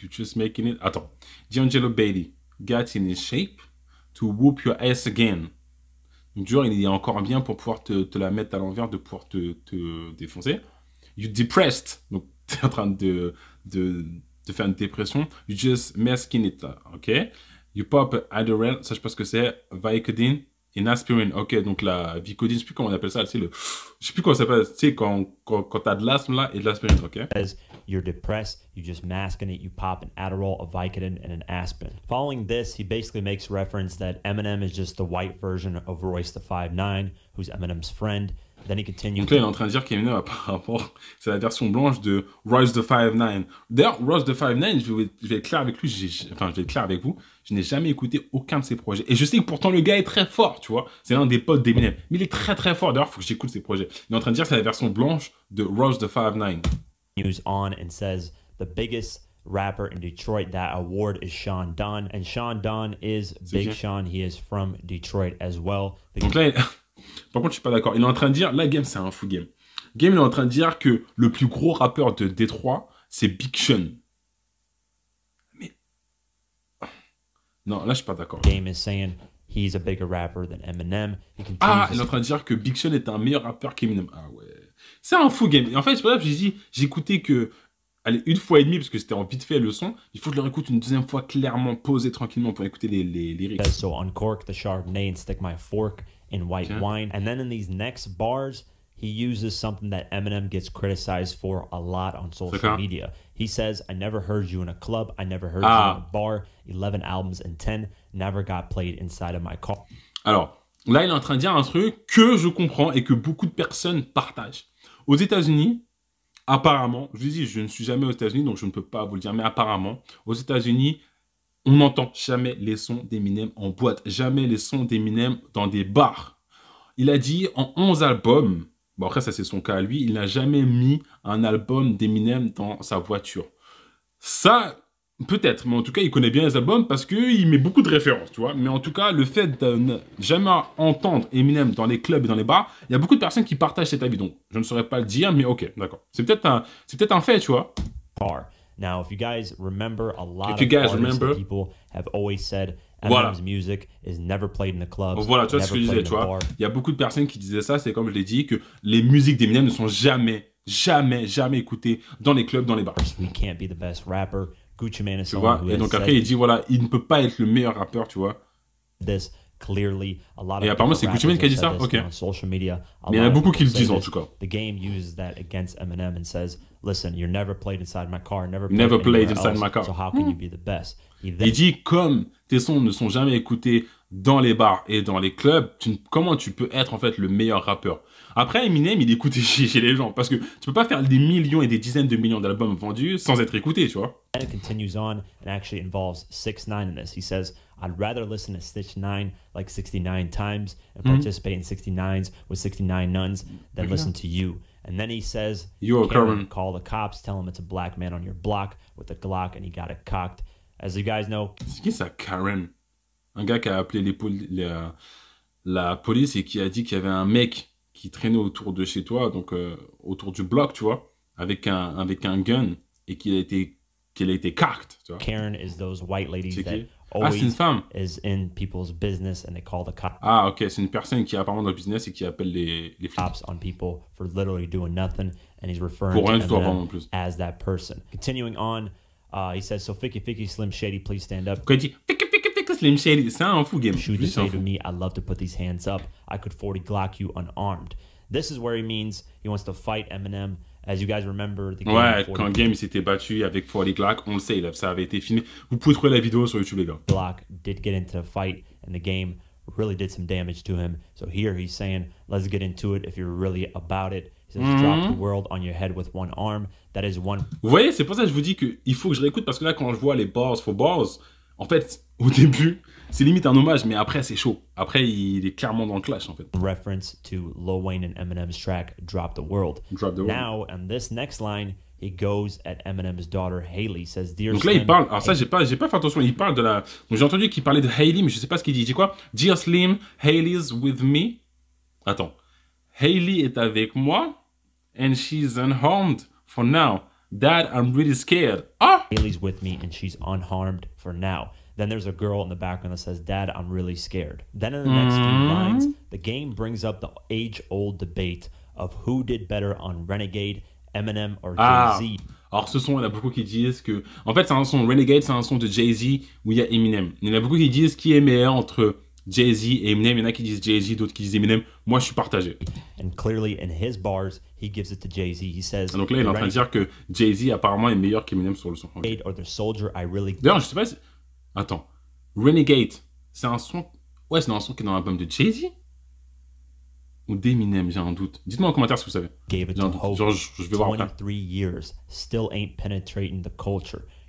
You're just making it." Attends, D'Angelo Bailey got in shape to whoop your ass again. Donc, genre, il est encore bien pour pouvoir te, la mettre à l'envers, de pouvoir te, défoncer. You depressed. Donc, t'es en train de, de, faire une dépression. You just masking it. OK? You pop Adderall. Ça, je sais pas ce que c'est. Vicodin et Naspirin. Ok, donc la Vicodin, je sais plus comment on appelle ça. Tu sais, le, je sais plus comment ça s'appelle. Tu sais, quand, quand, quand as de l'asthme là et de l'aspirine, ok. As you're depressed, you just masking it, you pop an Adderall, a Vicodin, and an aspirin. Following this, he basically makes reference that Eminem is just the white version of Royce the 5'9, who's Eminem's friend. Donc là, il est en train de dire qu'il par rapport. C'est la version blanche de Rise the Five Nine. D'ailleurs, Rise the Five Nine, je, vais, être clair avec lui, enfin, je vais être clair avec vous, je n'ai jamais écouté aucun de ses projets. Et je sais que pourtant, le gars est très fort, tu vois. C'est l'un des potes d'Eminem. Mais il est très très fort. D'ailleurs, il faut que j'écoute ses projets. Il est en train de dire que c'est la version blanche de Rise the Five Nine. News on and says the biggest rapper in Detroit. That award is Sean Don. And Sean Don is Big Sean. He is from Detroit as well. Donc là, par contre, je suis pas d'accord. Il est en train de dire, là, Game, c'est un fou game. Game, il est en train de dire que le plus gros rappeur de Détroit, c'est Big Sean. Mais. Non, là, je suis pas d'accord. Game is saying he's a bigger rapper than Eminem. Ah, il est en train de dire que Big Sean est un meilleur rappeur qu'Eminem. Ah ouais. C'est un fou game. Et en fait, c'est pour ça que j'ai dit, j'écoutais que allez, une fois et demie, parce que c'était en vite fait le son, il faut que je le réécoute une deuxième fois clairement, posé tranquillement pour écouter les, les, les lyrics. uncork the and stick my fork in white wine. And then in these next bars, he uses something that Eminem gets criticized for a lot on social okay. media. He says, I never heard you in a club. I never heard ah. you in ah. a bar. 11 albums and 10 never got played inside of my car. Alors, là, il est en train de dire un truc que je comprends et que beaucoup de personnes partagent. Aux États-Unis, apparemment, je vous dis, je ne suis jamais aux États-Unis, donc je ne peux pas vous le dire, mais apparemment, aux États-Unis, on n'entend jamais les sons d'Eminem en boîte, jamais les sons d'Eminem dans des bars. Il a dit en 11 albums, bon après ça c'est son cas à lui, il n'a jamais mis un album d'Eminem dans sa voiture. Ça, peut-être, mais en tout cas il connaît bien les albums parce qu'il met beaucoup de références, tu vois. Mais en tout cas, le fait de ne jamais entendre Eminem dans les clubs et dans les bars, il y a beaucoup de personnes qui partagent cet avis. Donc je ne saurais pas le dire, mais ok, d'accord. C'est peut-être un, peut un fait, tu vois. Par. Now, if you guys remember, a lot if of you guys remember, people have always said voilà. music is never played in the club. Voilà, tu vois ce que je disais, tu vois. Il y a beaucoup de personnes qui disaient ça, c'est comme je l'ai dit, que les musiques d'Eminem ne sont jamais, jamais, jamais écoutées dans les clubs, dans les bars. He can't be the best rapper. Gucci is tu vois, et donc après, il dit, voilà, il ne peut pas être le meilleur rappeur, tu vois. Et apparemment, c'est Gucci Mane qui a dit ça Ok. Mais il y en a beaucoup qui le disent en tout cas. The game uses that against Eminem and says, listen, you're never played inside my car, never played, never played inside my car. So how can you hmm. be the best? Then... Il dit comme tes sons ne sont jamais écoutés dans les bars et dans les clubs, tu, comment tu peux être en fait le meilleur rappeur Après Eminem, il écoutait chez, les gens parce que tu peux pas faire des millions et des dizaines de millions d'albums vendus sans être écouté, tu vois. And it continues on and actually involves 6 9 in this. He says I'd rather listen to Stitch Nine like 69 times and mm-hmm. participate in 69s with 69 nuns than yeah. listen to you. And then he says, You are Kerwin. Call the cops, tell him it's a black man on your block with a Glock, and he got it cocked. As you guys know. it's a Karen Un gars qui a appelé les poli- les, euh, la police et qui a dit qu'il y avait un mec qui traînait autour de chez toi, donc euh, autour du bloc, tu vois, avec un, avec un gun et qu'il a été qu'il a été cocked, tu vois. Karen is those white ladies that Ah, c'est une femme. Is in people's business and they call the cops. Ah, ok, c'est une personne qui est apparemment dans le business et qui appelle les, les flics. Cops on people for literally doing nothing, and he's referring Pour to them as that person. Continuing on, uh, he says, "So Ficky Ficky Slim Shady, please stand up." Quand il dit Ficky Ficky Ficky Slim Shady, ça en fout game. Shoot say to me, I love to put these hands up. I could 40 Glock you unarmed. This is where he means he wants to fight Eminem. As you guys remember the game ouais, quand Game s'était battu avec 40 Glock, on le sait, là, ça avait été filmé. Vous pouvez trouver la vidéo sur YouTube, les gars. Glock did get into a fight, and the game really did some damage to him. So here he's saying, let's get into it if you're really about it. He says, drop mm-hmm. the world on your head with one arm. That is one. Vous voyez, c'est pour ça que je vous dis qu'il faut que je réécoute parce que là, quand je vois les bars for bars, en fait, au début, c'est limite un hommage, mais après, c'est chaud. Après, il est clairement dans le clash, en fait. Reference to Wayne and Eminem's track Drop the World. Now, and this next line, he goes at Eminem's daughter says Dear Donc là, il parle, alors ça, j'ai pas, pas fait attention, il parle de la. j'ai entendu qu'il parlait de Hailey, mais je sais pas ce qu'il dit. Il dit quoi Dear Slim, Hailey's with me. Attends. Hailey est avec moi, and she's unharmed for now. Dad, I'm really scared. Haley's with me and she's unharmed for now. Then there's a girl in the background that says, Dad, I'm really scared. Then in the next few mm. lines, the game brings up the age old debate of who did better on Renegade, Eminem, or Jay Z. Ah, Alors ce son, il y en a beaucoup qui disent que... En fait, c'est un son Renegade, c'est un son de Jay-Z où il y a Eminem. Il y en a beaucoup qui disent qui est meilleur entre Jay-Z et Eminem. Il y en a qui disent Jay-Z, d'autres qui disent Eminem. Moi, je suis partagé. And clearly in his bars, he gives it to jay He says. Donc là, il est en train de dire que Jay-Z apparemment est meilleur qu'Eminem sur le son. Or the soldier I really. D'ailleurs, je sais pas. Si... Attends, Renegade, c'est un son. Ouais, c'est un son qui est dans l'album de Jay-Z ou d'Eminem, j'ai un doute. Dites-moi en commentaire si vous savez. J'ai un doute, Genre, je, vais voir 23 still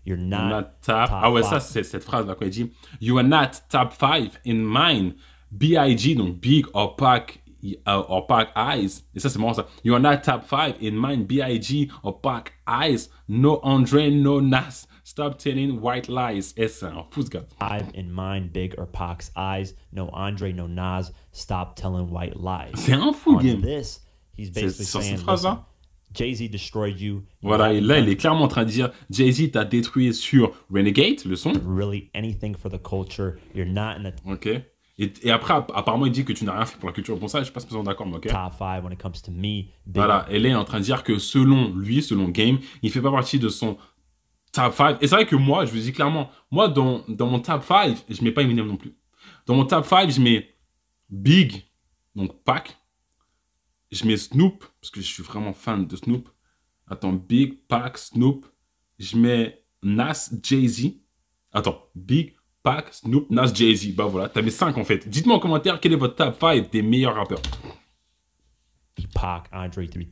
You're not, not top. top. Ah ouais, five. ça, c'est cette phrase là qu'il il dit You are not top 5 in mine. BIG, donc Big Opaque, uh, opaque Eyes. Et ça, c'est marrant, ça. You are not top 5 in mine. BIG Opaque Eyes. No André, no Nas. Stop telling white lies. Et ça, on fout ce gars. Five in mine, Big Opaque's Eyes. No André, no Nas. Stop telling white lies. C'est un fou On game. This, he's basically saying, cette phrase là. Listen, Jay-Z destroyed you. Voilà, et là, il est clairement en train de dire Jay-Z t'a détruit sur Renegade, le son. Ok. Et, après, apparemment, il dit que tu n'as rien fait pour la culture. Bon, ça, je ne sais pas si d'accord, mais ok. Voilà, elle est en train de dire que selon lui, selon Game, il ne fait pas partie de son top 5. Et c'est vrai que moi, je vous dis clairement, moi, dans, dans mon top 5, je ne mets pas Eminem non plus. Dans mon top 5, je mets Big, donc Pac, je mets Snoop, parce que je suis vraiment fan de Snoop. Attends, Big Pack, Snoop. Je mets Nas, Jay-Z. Attends, Big Pack, Snoop, Nas, Jay-Z. Bah voilà, t'as mis 5 en fait. Dites-moi en commentaire quel est votre top 5 des meilleurs rappeurs. Pac, Andre 3000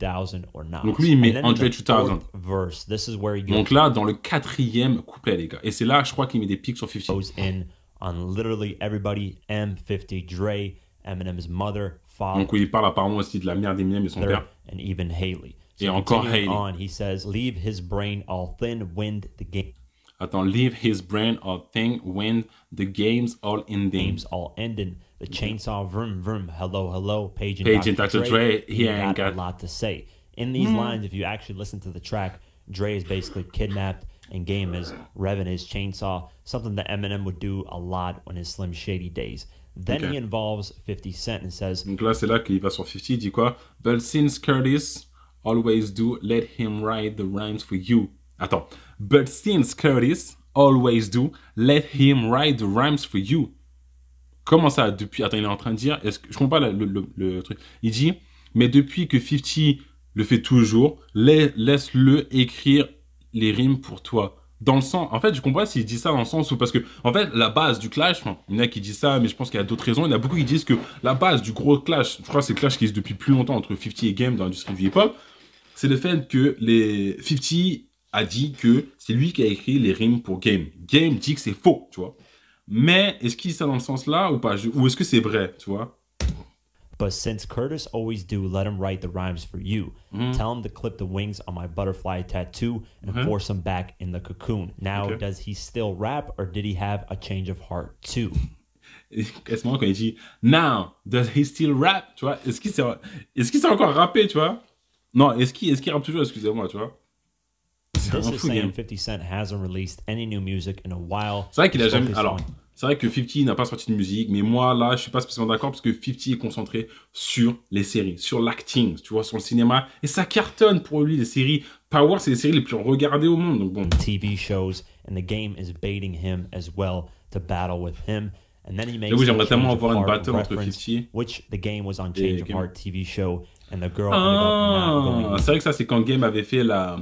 or not. Donc lui, il met Andre 3000. Verse, Donc là, dans le quatrième couplet, les gars. Et c'est là, je crois qu'il met des pics sur 50. Goes in on literally everybody, M50, Dre, Eminem's mother, father. Donc il parle apparemment aussi de la mère d'Eminem et son Third, père. And even Haley. So et encore Haley. On, he says, leave his brain all thin, wind the game. Attends, leave his brain all thin, wind the games all ending. Games all ending. The chainsaw vroom vroom. Hello hello. Page and Page Dr. Dr. Dre. He, he ain't got, got, a lot to say. In these mm. lines, if you actually listen to the track, Dre is basically kidnapped and game is revving his chainsaw, something that Eminem would do a lot on his Slim Shady days. Then he involves 50 Cent and says. Donc là, c'est là qu'il va sur 50, il dit quoi? But since Curtis always do, let him write the rhymes for you. Attends. But since Curtis always do, let him write the rhymes for you. Comment ça, depuis. Attends, il est en train de dire. Est-ce que, je comprends pas le, le, le, truc. Il dit, mais depuis que 50 le fait toujours, laisse-le écrire les rimes pour toi dans le sens. En fait, je comprends s'il dit ça dans le sens où. Parce que, en fait, la base du clash, il y en a qui disent ça, mais je pense qu'il y a d'autres raisons. Il y en a beaucoup qui disent que la base du gros clash, je crois que c'est le clash qui existe depuis plus longtemps entre 50 et Game dans l'industrie du hip-hop, c'est le fait que les 50 a dit que c'est lui qui a écrit les rimes pour Game. Game dit que c'est faux, tu vois. Mais est-ce qu'il dit ça dans le sens là ou pas Ou est-ce que c'est vrai, tu vois But since Curtis always do, let him write the rhymes for you. Mm-hmm. Tell him to clip the wings on my butterfly tattoo and mm-hmm. force him back in the cocoon. Now, okay. does he still rap or did he have a change of heart too? Est-ce dit Now, does he still rap? Tu vois, est-ce qu'il s'est, est-ce qu'il s'est encore rappé, tu vois? Non, est-ce qu'il, est-ce qu'il rappe toujours? Excusez-moi, tu vois. This is saying 50 Cent hasn't released any new music in a while. C'est vrai qu'il a jamais. Alors, c'est vrai que 50 n'a pas sorti de musique, mais moi, là, je suis pas spécialement d'accord parce que 50 est concentré sur les séries, sur l'acting, tu vois, sur le cinéma. Et ça cartonne pour lui, les séries. Power, c'est les séries les plus regardées au monde, donc bon. TV shows, and the game is baiting him as well to battle with him. et oui, j'aimerais tellement avoir une battle entre 50 which the game was on Change of c'est vrai que ça c'est quand Game avait fait la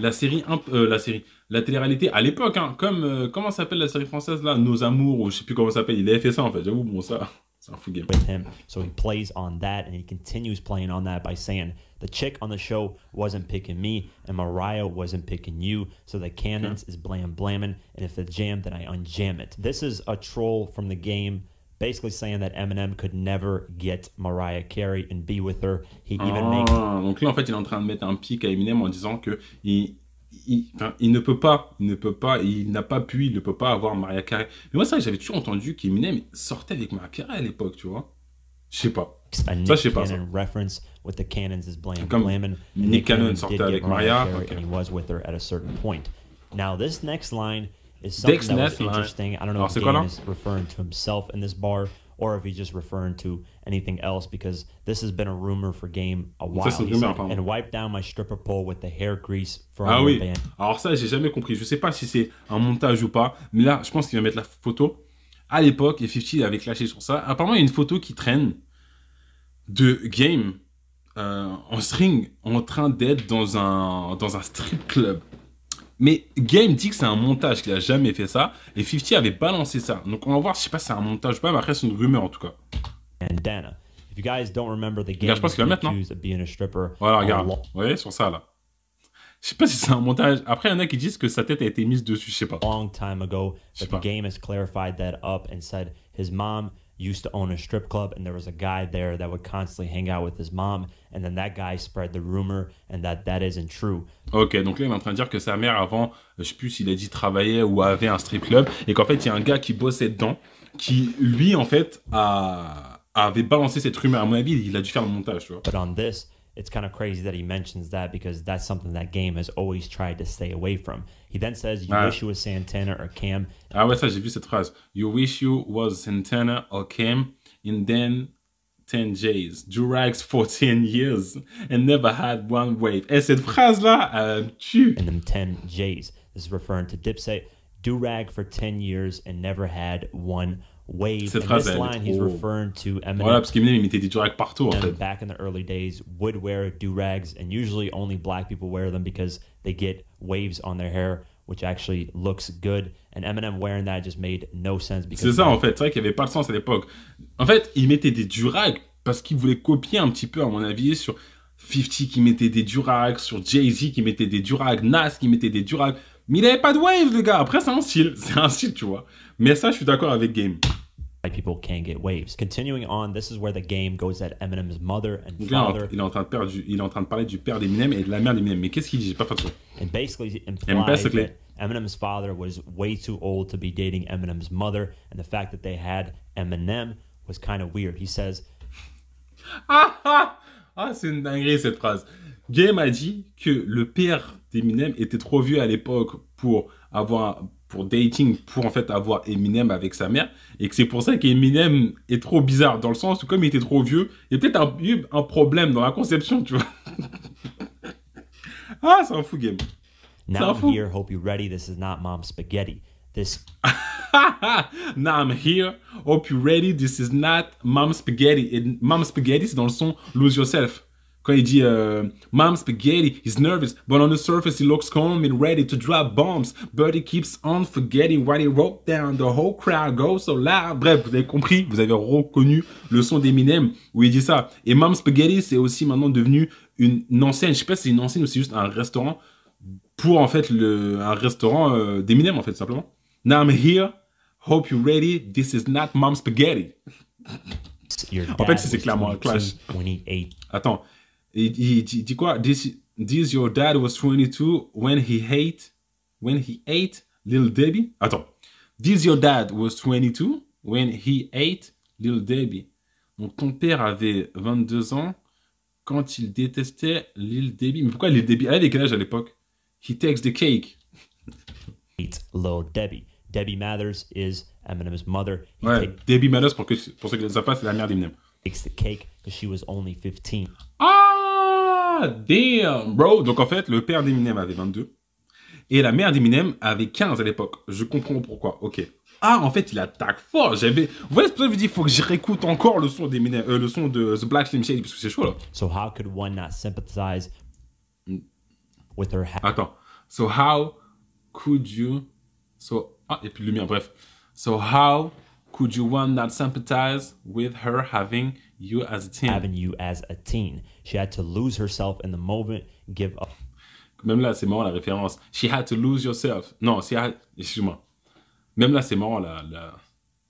la série, euh, la série, la télé-réalité à l'époque, hein, comme, euh, comment s'appelle la série française là Nos Amours, ou je sais plus comment ça s'appelle, il est fait en fait, j'avoue, bon ça, c'est un fou game. With him, so he plays on that and he continues playing on that by saying, the chick on the show wasn't picking me and Mariah wasn't picking you, so the cannons okay. is blam blamming, and if it jammed, then I unjam it. This is a troll from the game basically saying that Eminem could never get Mariah Carey and be with her. He even ah, makes... Donc là, en fait, il est en train de mettre un pic à Eminem en disant que il, il, il ne peut pas, il ne peut pas, il n'a pas pu, il ne peut pas avoir Mariah Carey. Mais moi, ça, j'avais toujours entendu qu'Eminem sortait avec Mariah Carey à l'époque, tu vois. Je sais pas. Ça, je sais pas. Ça. Reference with the Cannons is blame. Comme Blamin, Nick, Nick Cannon sortait avec Mariah. Mariah okay. And he was with her at a certain point. Now, this next line is something that was interesting. I don't know oh, if he's is referring to himself in this bar or if he's just referring to anything else because this has been a rumor for Game a while. Ça, said, and wipe down my stripper pole with the hair grease from Ah oui. band. Alors ça, j'ai jamais compris. Je sais pas si c'est un montage ou pas, mais là, je pense qu'il va mettre la photo. À l'époque, et 50 avait clashé sur ça. Apparemment, il y a une photo qui traîne de Game euh, en string en train d'être dans un, dans un strip club. Mais Game dit que c'est un montage, qu'il a jamais fait ça. Et 50 avait balancé ça. Donc on va voir, je sais pas si c'est un montage ou pas, mais après c'est une rumeur en tout cas. Dana. game, regarde, je pense qu'il va mettre, non Voilà, regarde. Vous voyez, sur ça, là. Je sais pas si c'est un montage. Après, il y en a qui disent que sa tête a été mise dessus, je sais pas. Long time game has clarified that up and said his mom used to own a strip club and there was a guy there that would constantly hang out with his mom and then that guy spread the rumor and that that isn't true. OK, donc là il est en train de dire que sa mère avant, je sais plus s'il a dit travaillait ou avait un strip club et qu'en fait il y a un gars qui bossait dedans qui lui en fait a avait balancé cette rumeur à mon avis, il a dû faire le montage, tu vois. But on this it's kind of crazy that he mentions that because that's something that game has always tried to stay away from. He then says, "You uh, wish you was Santana or Cam." Ah ouais, ça j'ai vu cette phrase. You wish you was Santana or Cam, and then 10 J's, Durags for 10 years, and never had one wave. Et cette phrase là, euh, tue. And them 10 J's. This is referring to Dipset. Durag for 10 years and never had one wave. Cette phrase, this line, he's oh. referring to Eminem. Voilà, parce qu'Eminem, il mettait des durags partout, en fait. Back in the early days, would wear durags and usually only black people wear them because they get waves on their hair, which actually looks good. And Eminem wearing that just made no sense. C'est ça, en fait. C'est vrai qu'il n'y avait pas de sens à l'époque. En fait, il mettait des durags parce qu'il voulait copier un petit peu, à mon avis, sur 50 qui mettait des durags, sur Jay-Z qui mettait des durags, Nas qui mettait des durags. Mais il n'avait pas de waves, les gars. Après, c'est un style. C'est un style, tu vois. Mais ça, je suis d'accord avec Game. Like people can get waves. Continuing on, this is where the game goes at Eminem's mother and father. il est en train de il est en train de parler du père d'Eminem et de la mère d'Eminem. Mais qu'est-ce qu'il dit J'ai pas fait ça. And basically implies that Eminem's father was way too old to be dating Eminem's mother, and the fact that they had Eminem was kind of weird. He says, Ah ah ah, c'est une dinguerie cette phrase. Game a dit que le père d'Eminem était trop vieux à l'époque pour avoir pour dating, pour en fait avoir Eminem avec sa mère, et que c'est pour ça qu'Eminem est trop bizarre, dans le sens où comme il était trop vieux, il y a peut-être un, problème dans la conception, tu vois. ah, c'est un fou game. Now I'm here, hope you're ready, this is not mom spaghetti. This... Now I'm here, hope you're ready, this is not mom spaghetti. Et mom spaghetti, c'est dans le son Lose Yourself. Quand il dit euh, Mom Spaghetti he's nervous, but on the surface he looks calm and ready to drop bombs. But he keeps on forgetting what he wrote down. The whole crowd goes so loud. Bref, vous avez compris, vous avez reconnu le son d'Eminem où il dit ça. Et Mom Spaghetti, c'est aussi maintenant devenu une, enseigne. Je sais pas si c'est une enseigne ou c'est juste un restaurant pour en fait le, un restaurant euh, d'Eminem en fait, simplement. Now I'm here. Hope you're ready. This is not Mom Spaghetti. en fait, c'est clairement un clash. Attends. Dis quoi this, this, your dad was 22 when he ate when he ate little Debbie. Attends. This your dad was 22 when he ate little Debbie. Donc ton père avait 22 ans quand il détestait little Debbie. Mais pourquoi little Debbie Elle avait quel âge à l'époque He takes the cake. Eat little Debbie. Debbie Mathers is Eminem's mother. He ouais, Debbie Mathers, pour, que, pour ceux qui ne le savent pas, c'est la mère d'Eminem. Takes the cake because she was only 15. Ah damn, bro. Donc en fait, le père d'Eminem avait 22 et la mère d'Eminem avait 15 à l'époque. Je comprends pourquoi. Ok. Ah, en fait, il attaque fort. J'avais. Vous voyez, ce que je dis, il faut que je réécoute encore le son d'Eminem, euh, le son de The Black Slim Shady parce que c'est chaud So how could one not sympathize mm. with her? Attends. So how could you? So ah et puis lumière. Bref. So how Could you one not sympathize with her having you as a teen? Having you as a teen. She had to lose herself in the moment, give up. Même là, c'est marrant la référence. She had to lose yourself. Non, she had. Excuse-moi. Même là, c'est marrant la, la...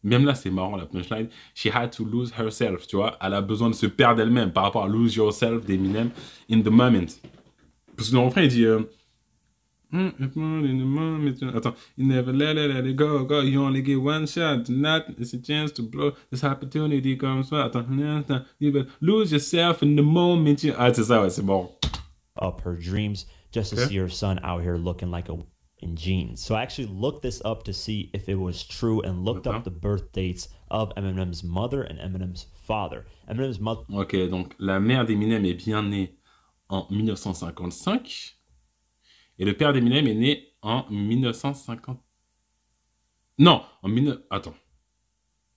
Même là, c'est marrant la punchline. She had to lose herself. Tu vois, elle a besoin de se perdre elle-même par rapport à lose yourself d'Eminem in the moment. Parce que le refrain, il dit. Euh, Attends, you never let it, let it go, go. You only get one shot. Not, it's a chance to blow. This opportunity comes. Attends, attends, you better lose yourself in the moment. Ah, c'est ça, ouais, c'est bon. Up her dreams just to okay. see her son out here looking like a in jeans. So I actually looked this up to see if it was true and looked Attends. up the birth dates of Eminem's mother and Eminem's father. Eminem's mother. Ok, donc la mère d'Eminem est bien née en 1955. Et le père d'Eminem est né en 1950. Non, en 19... Attends.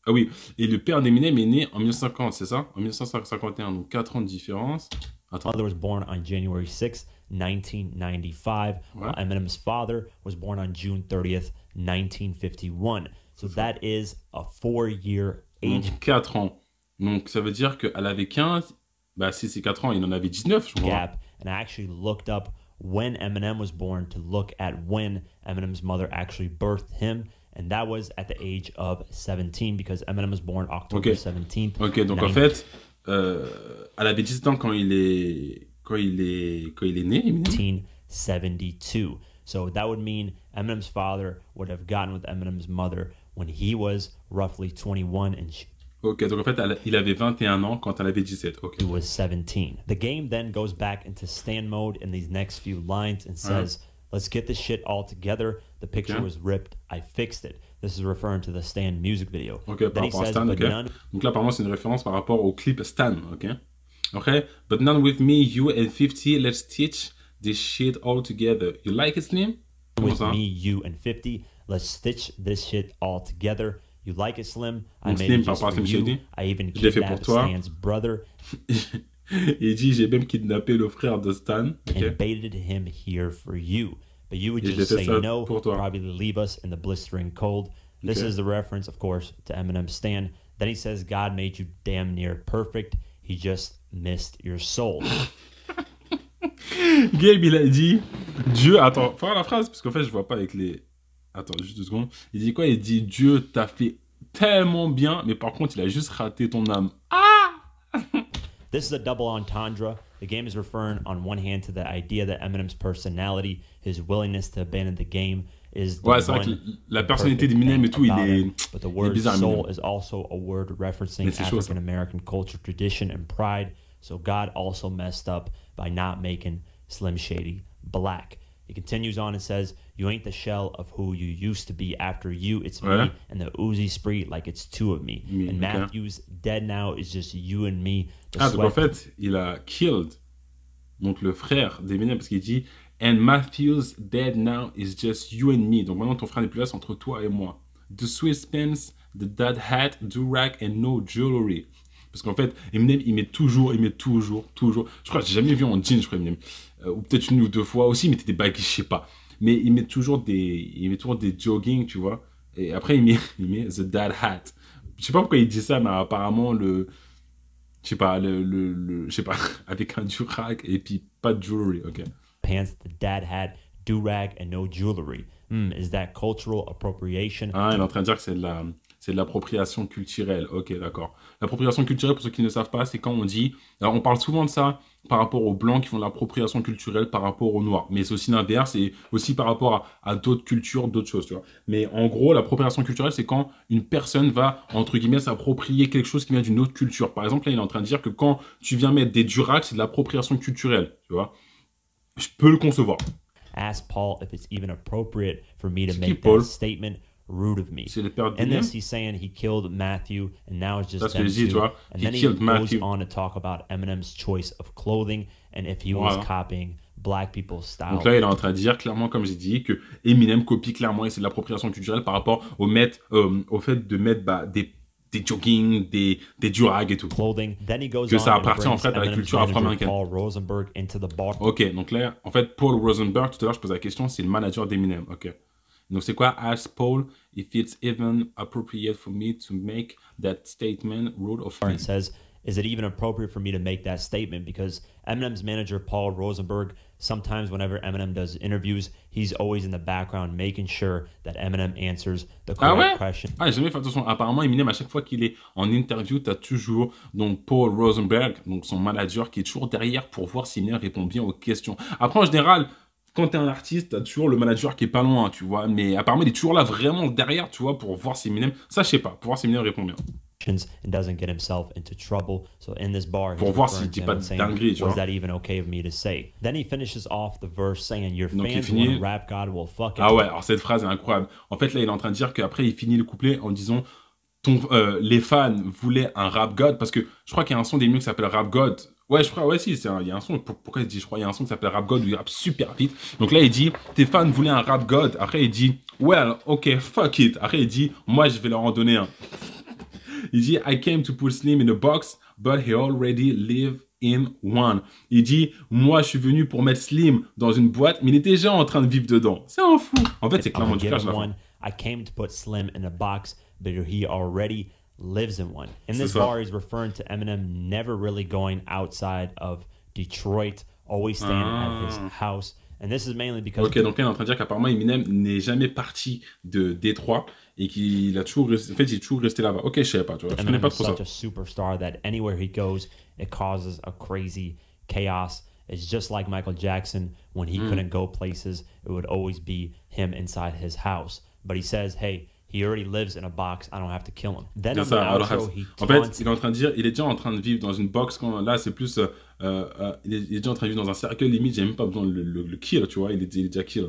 Ah oui, et le père d'Eminem est né en 1950, c'est ça En 1951, donc 4 ans de différence. Attends. Mother was born on January 6, 1995, ouais. father was born on June 30th, 1951. So that is a four-year age. 4 ans. Donc ça veut dire qu'elle avait 15, bah si c'est 4 ans, il en avait 19, je crois. Gap, and I actually looked up when Eminem was born to look at when Eminem's mother actually birthed him. And that was at the age of 17 because Eminem was born October okay. 17th. Ok, donc 90. en fait, euh, elle avait 17 ans quand il est, quand il est, quand il est né. 1972. So that would mean Eminem's father would have gotten with Eminem's mother when he was roughly 21 and she Ok, donc en fait, il avait 21 ans quand elle avait 17. Ok. He was 17. The game then goes back into stand mode in these next few lines and ah. says, "Let's get this shit all together. The picture was ripped. I fixed it." This is referring to the Stan music video. Ok, par rapport à Stan. ok. Donc là, apparemment, c'est une référence par rapport au clip Stan. Ok. Ok. But none with me, you and 50. Let's stitch this shit all together. You like it, Slim? With me, you and 50. Let's stitch this shit all together. You like it slim? I made Slim par rapport à Sam Shady, je l'ai fait pour il dit J'ai même kidnappé le frère de Stan. Okay. Him here for you. But you would Et just say no, probably leave us in the blistering cold. This okay. is the reference, of course, to Eminem Stan. Then he says, God made you damn near perfect. He just missed your soul. Gabe, il a dit Dieu, attends, faire la phrase, parce qu'en fait, je vois pas avec les. Attends, juste deux secondes. Il dit quoi Il dit Dieu t'a fait tellement bien, mais par contre, il a juste raté ton âme. Ah This is a double entendre. The game is referring on one hand to the idea that Eminem's personality, his willingness to abandon the game, is the ouais, c'est vrai la personnalité d'Eminem et tout, il est, But the word bizarre, soul is also a word referencing African American culture, tradition, and pride. So God also messed up by not making Slim Shady black. He continues on and says. You ain't the shell of who you used to be after you. It's me and the Uzi Spree, like it's two of me. and Matthews, dead now, is just you and me. Ah, donc en fait, il a killed, donc le frère d'Eminem, parce qu'il dit And Matthews, dead now, is just you and me. Donc maintenant, ton frère n'est plus là, c'est entre toi et moi. The Swiss pants, the dad hat, do rack, and no jewelry. Parce qu'en fait, Eminem, il met toujours, il met toujours, toujours. Je crois que j'ai jamais vu en jean, je crois, Eminem. Euh, ou peut-être une ou deux fois aussi, mais mettait des bagues, je sais pas mais il met toujours des, il met toujours des jogging, tu vois. Et après, il met, il met The Dad Hat. Je sais pas pourquoi il dit ça, mais apparemment, le. Je sais pas, le. le, je sais pas, avec un durag et puis pas de jewelry, ok. Pants, The Dad Hat, durag and no jewelry. Hmm, is that cultural appropriation? Ah, il est en train de dire que c'est de la c'est de l'appropriation culturelle. Ok, d'accord. L'appropriation culturelle, pour ceux qui ne savent pas, c'est quand on dit. Alors, on parle souvent de ça par rapport aux blancs qui font de l'appropriation culturelle par rapport aux noirs. Mais c'est aussi l'inverse et aussi par rapport à, d'autres cultures, d'autres choses, tu vois. Mais en gros, l'appropriation culturelle, c'est quand une personne va, entre guillemets, s'approprier quelque chose qui vient d'une autre culture. Par exemple, là, il est en train de dire que quand tu viens mettre des duracs, c'est de l'appropriation culturelle, tu vois. Je peux le concevoir. Ask Paul if it's even appropriate for me to make Paul. statement root of me. In this, he's saying he killed Matthew, and now it's just Parce them and then he goes on to talk about Eminem's choice of clothing and if he voilà. was copying black people's style. Donc là, il est en train de dire clairement, comme j'ai dit, que Eminem copie clairement et c'est de l'appropriation culturelle par rapport au, mettre, euh, au fait de mettre bah, des des jogging, des, des durags et tout. Clothing. Que ça appartient en fait à la culture afro-américaine. Ok, donc là, en fait, Paul Rosenberg, tout à l'heure, je pose la question, c'est le manager d'Eminem. Ok. Donc c'est quoi Ask Paul if it's even appropriate for me to make that statement rule of thumb. says is it even appropriate for me to make that statement because Eminem's manager Paul Rosenberg sometimes whenever Eminem does interviews, he's always in the background making sure that Eminem answers the ah correct ah ouais? question. Ah, j'ai jamais fait attention. Apparemment, Eminem, à chaque fois qu'il est en interview, tu toujours donc Paul Rosenberg, donc son manager, qui est toujours derrière pour voir si Eminem répond bien aux questions. Après, en général, quand t'es un artiste, t'as toujours le manager qui est pas loin, tu vois. Mais apparemment, il est toujours là, vraiment derrière, tu vois, pour voir si Eminem. Ça, je sais pas. Pour voir si Eminem répond bien. Pour voir s'il dit pas de dinguerie, tu vois. Donc, that even Then he finishes off the verse saying, "Your fans rap God Ah ouais, alors cette phrase est incroyable. En fait, là, il est en train de dire qu'après, il finit le couplet en disant. Ton, euh, les fans voulaient un rap god parce que je crois qu'il y a un son des mieux qui s'appelle rap god Ouais, je crois, ouais, si, il y a un son, pourquoi il dit, je crois, il y a un son qui s'appelle Rap God où il rappe super vite. Donc là, il dit, tes fans voulaient un Rap God. Après, il dit, well, ok, fuck it. Après, il dit, moi, je vais leur en donner un. Il dit, I came to put Slim in a box, but he already live in one. Il dit, moi, je suis venu pour mettre Slim dans une boîte, mais il était déjà en train de vivre dedans. C'est un fou. En fait, c'est clairement du cash, I came to put Slim in a box, but he already lives in one. In this bar, he's referring to Eminem never really going outside of Detroit, always staying ah. at his ah. house. And this is mainly because ok, donc il est en train de dire qu'apparemment Eminem n'est jamais parti de Détroit et qu'il a toujours, resté, en fait, il est toujours resté là-bas. Ok, je sais pas, tu vois, je connais pas trop such ça. a superstar that anywhere he goes, it causes a crazy chaos. It's just like Michael Jackson when he mm. couldn't go places, it would always be him inside his house. But he says, hey, He already lives in a box. I don't have to kill him. Then ça, en fait, il est déjà en train de vivre dans une box. là, c'est plus, euh, euh, euh il, est, déjà en train de vivre dans un cercle limite. J'ai même pas besoin de le, le, kill, tu vois. Il est, déjà kill.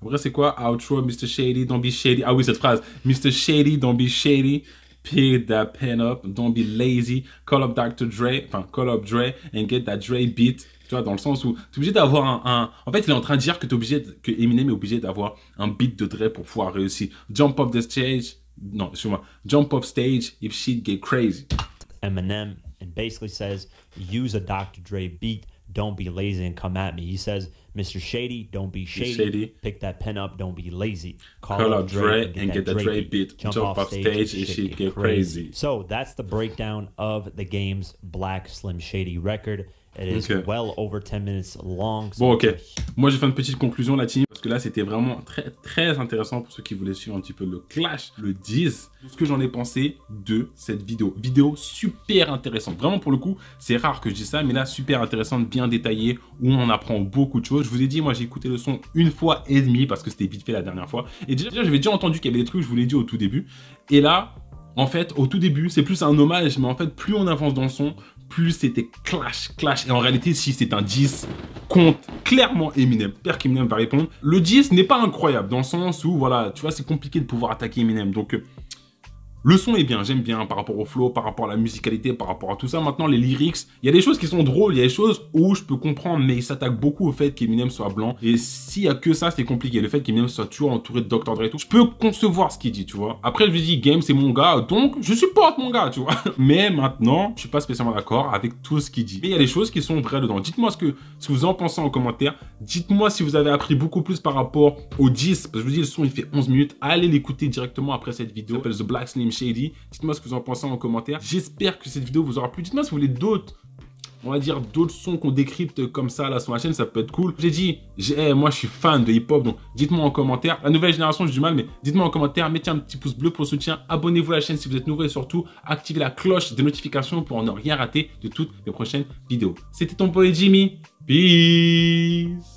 Après, c'est quoi Outro, Mr. Shady, don't be shady. Ah oui, cette phrase. Mr. Shady, don't be shady. Pick that pen up. Don't be lazy. Call up Dr. Dre. Enfin, call up Dre and get that Dre beat. Tu vois, dans le sens où tu es obligé d'avoir un, En fait, il est en train de dire que, es obligé que Eminem est obligé d'avoir un beat de Dre pour pouvoir réussir. Jump off the stage. Non, excuse-moi. Jump off stage if shit get crazy. Eminem and basically says, use a Dr. Dre beat. Don't be lazy and come at me. He says, Mr. Shady, don't be shady. Pick that pen up, don't be lazy. Call, out Dre, and get, the Dre beat. Jump, off stage, if shit get, crazy. crazy. So that's the breakdown of the game's Black Slim Shady record. Elle well over 10 minutes long. Bon, ok. Moi, j'ai fait une petite conclusion, la team, parce que là, c'était vraiment très, très intéressant pour ceux qui voulaient suivre un petit peu le clash, le 10, ce que j'en ai pensé de cette vidéo. Vidéo super intéressante. Vraiment, pour le coup, c'est rare que je dis ça, mais là, super intéressante, bien détaillée, où on apprend beaucoup de choses. Je vous ai dit, moi, j'ai écouté le son une fois et demie, parce que c'était vite fait la dernière fois. Et déjà, j'avais déjà entendu qu'il y avait des trucs, je vous l'ai dit au tout début. Et là, en fait, au tout début, c'est plus un hommage, mais en fait, plus on avance dans le son, plus c'était clash, clash. Et en réalité, si c'est un 10 compte clairement Eminem, père qu'Eminem va répondre, le 10 n'est pas incroyable dans le sens où, voilà, tu vois, c'est compliqué de pouvoir attaquer Eminem. Donc, euh, le son est bien, j'aime bien par rapport au flow, par rapport à la musicalité, par rapport à tout ça. Maintenant, les lyrics, il y a des choses qui sont drôles, il y a des choses où je peux comprendre, mais il s'attaque beaucoup au fait qu'Eminem soit blanc. Et s'il y a que ça, c'est compliqué. Le fait qu'Eminem soit toujours entouré de Dr. Dre et tout, je peux concevoir ce qu'il dit, tu vois. Après, je lui dis, Game, c'est mon gars, donc je supporte mon gars, tu vois. Mais maintenant, je suis pas spécialement d'accord avec tout ce qu'il dit. Mais il y a des choses qui sont vraies dedans. Dites-moi ce que, ce vous en pensez en commentaire. Dites-moi si vous avez appris beaucoup plus par rapport au 10. Parce que je vous dis, le son, il fait 11 minutes. Allez l'écouter directement après cette vidéo. Ça The Black Slim Shady. Dites-moi ce que vous en pensez en commentaire. J'espère que cette vidéo vous aura plu. Dites-moi si vous voulez d'autres on va dire d'autres sons qu'on décrypte comme ça là sur la chaîne, ça peut être cool. J'ai dit, eh, moi je suis fan de hip-hop, donc dites-moi en commentaire. La nouvelle génération, j'ai du mal, mais dites-moi en commentaire, mettez un petit pouce bleu pour le soutien, abonnez-vous à la chaîne si vous êtes nouveau et surtout activez la cloche de notification pour ne rien rater de toutes mes prochaines vidéos. C'était ton poète Jimmy. Peace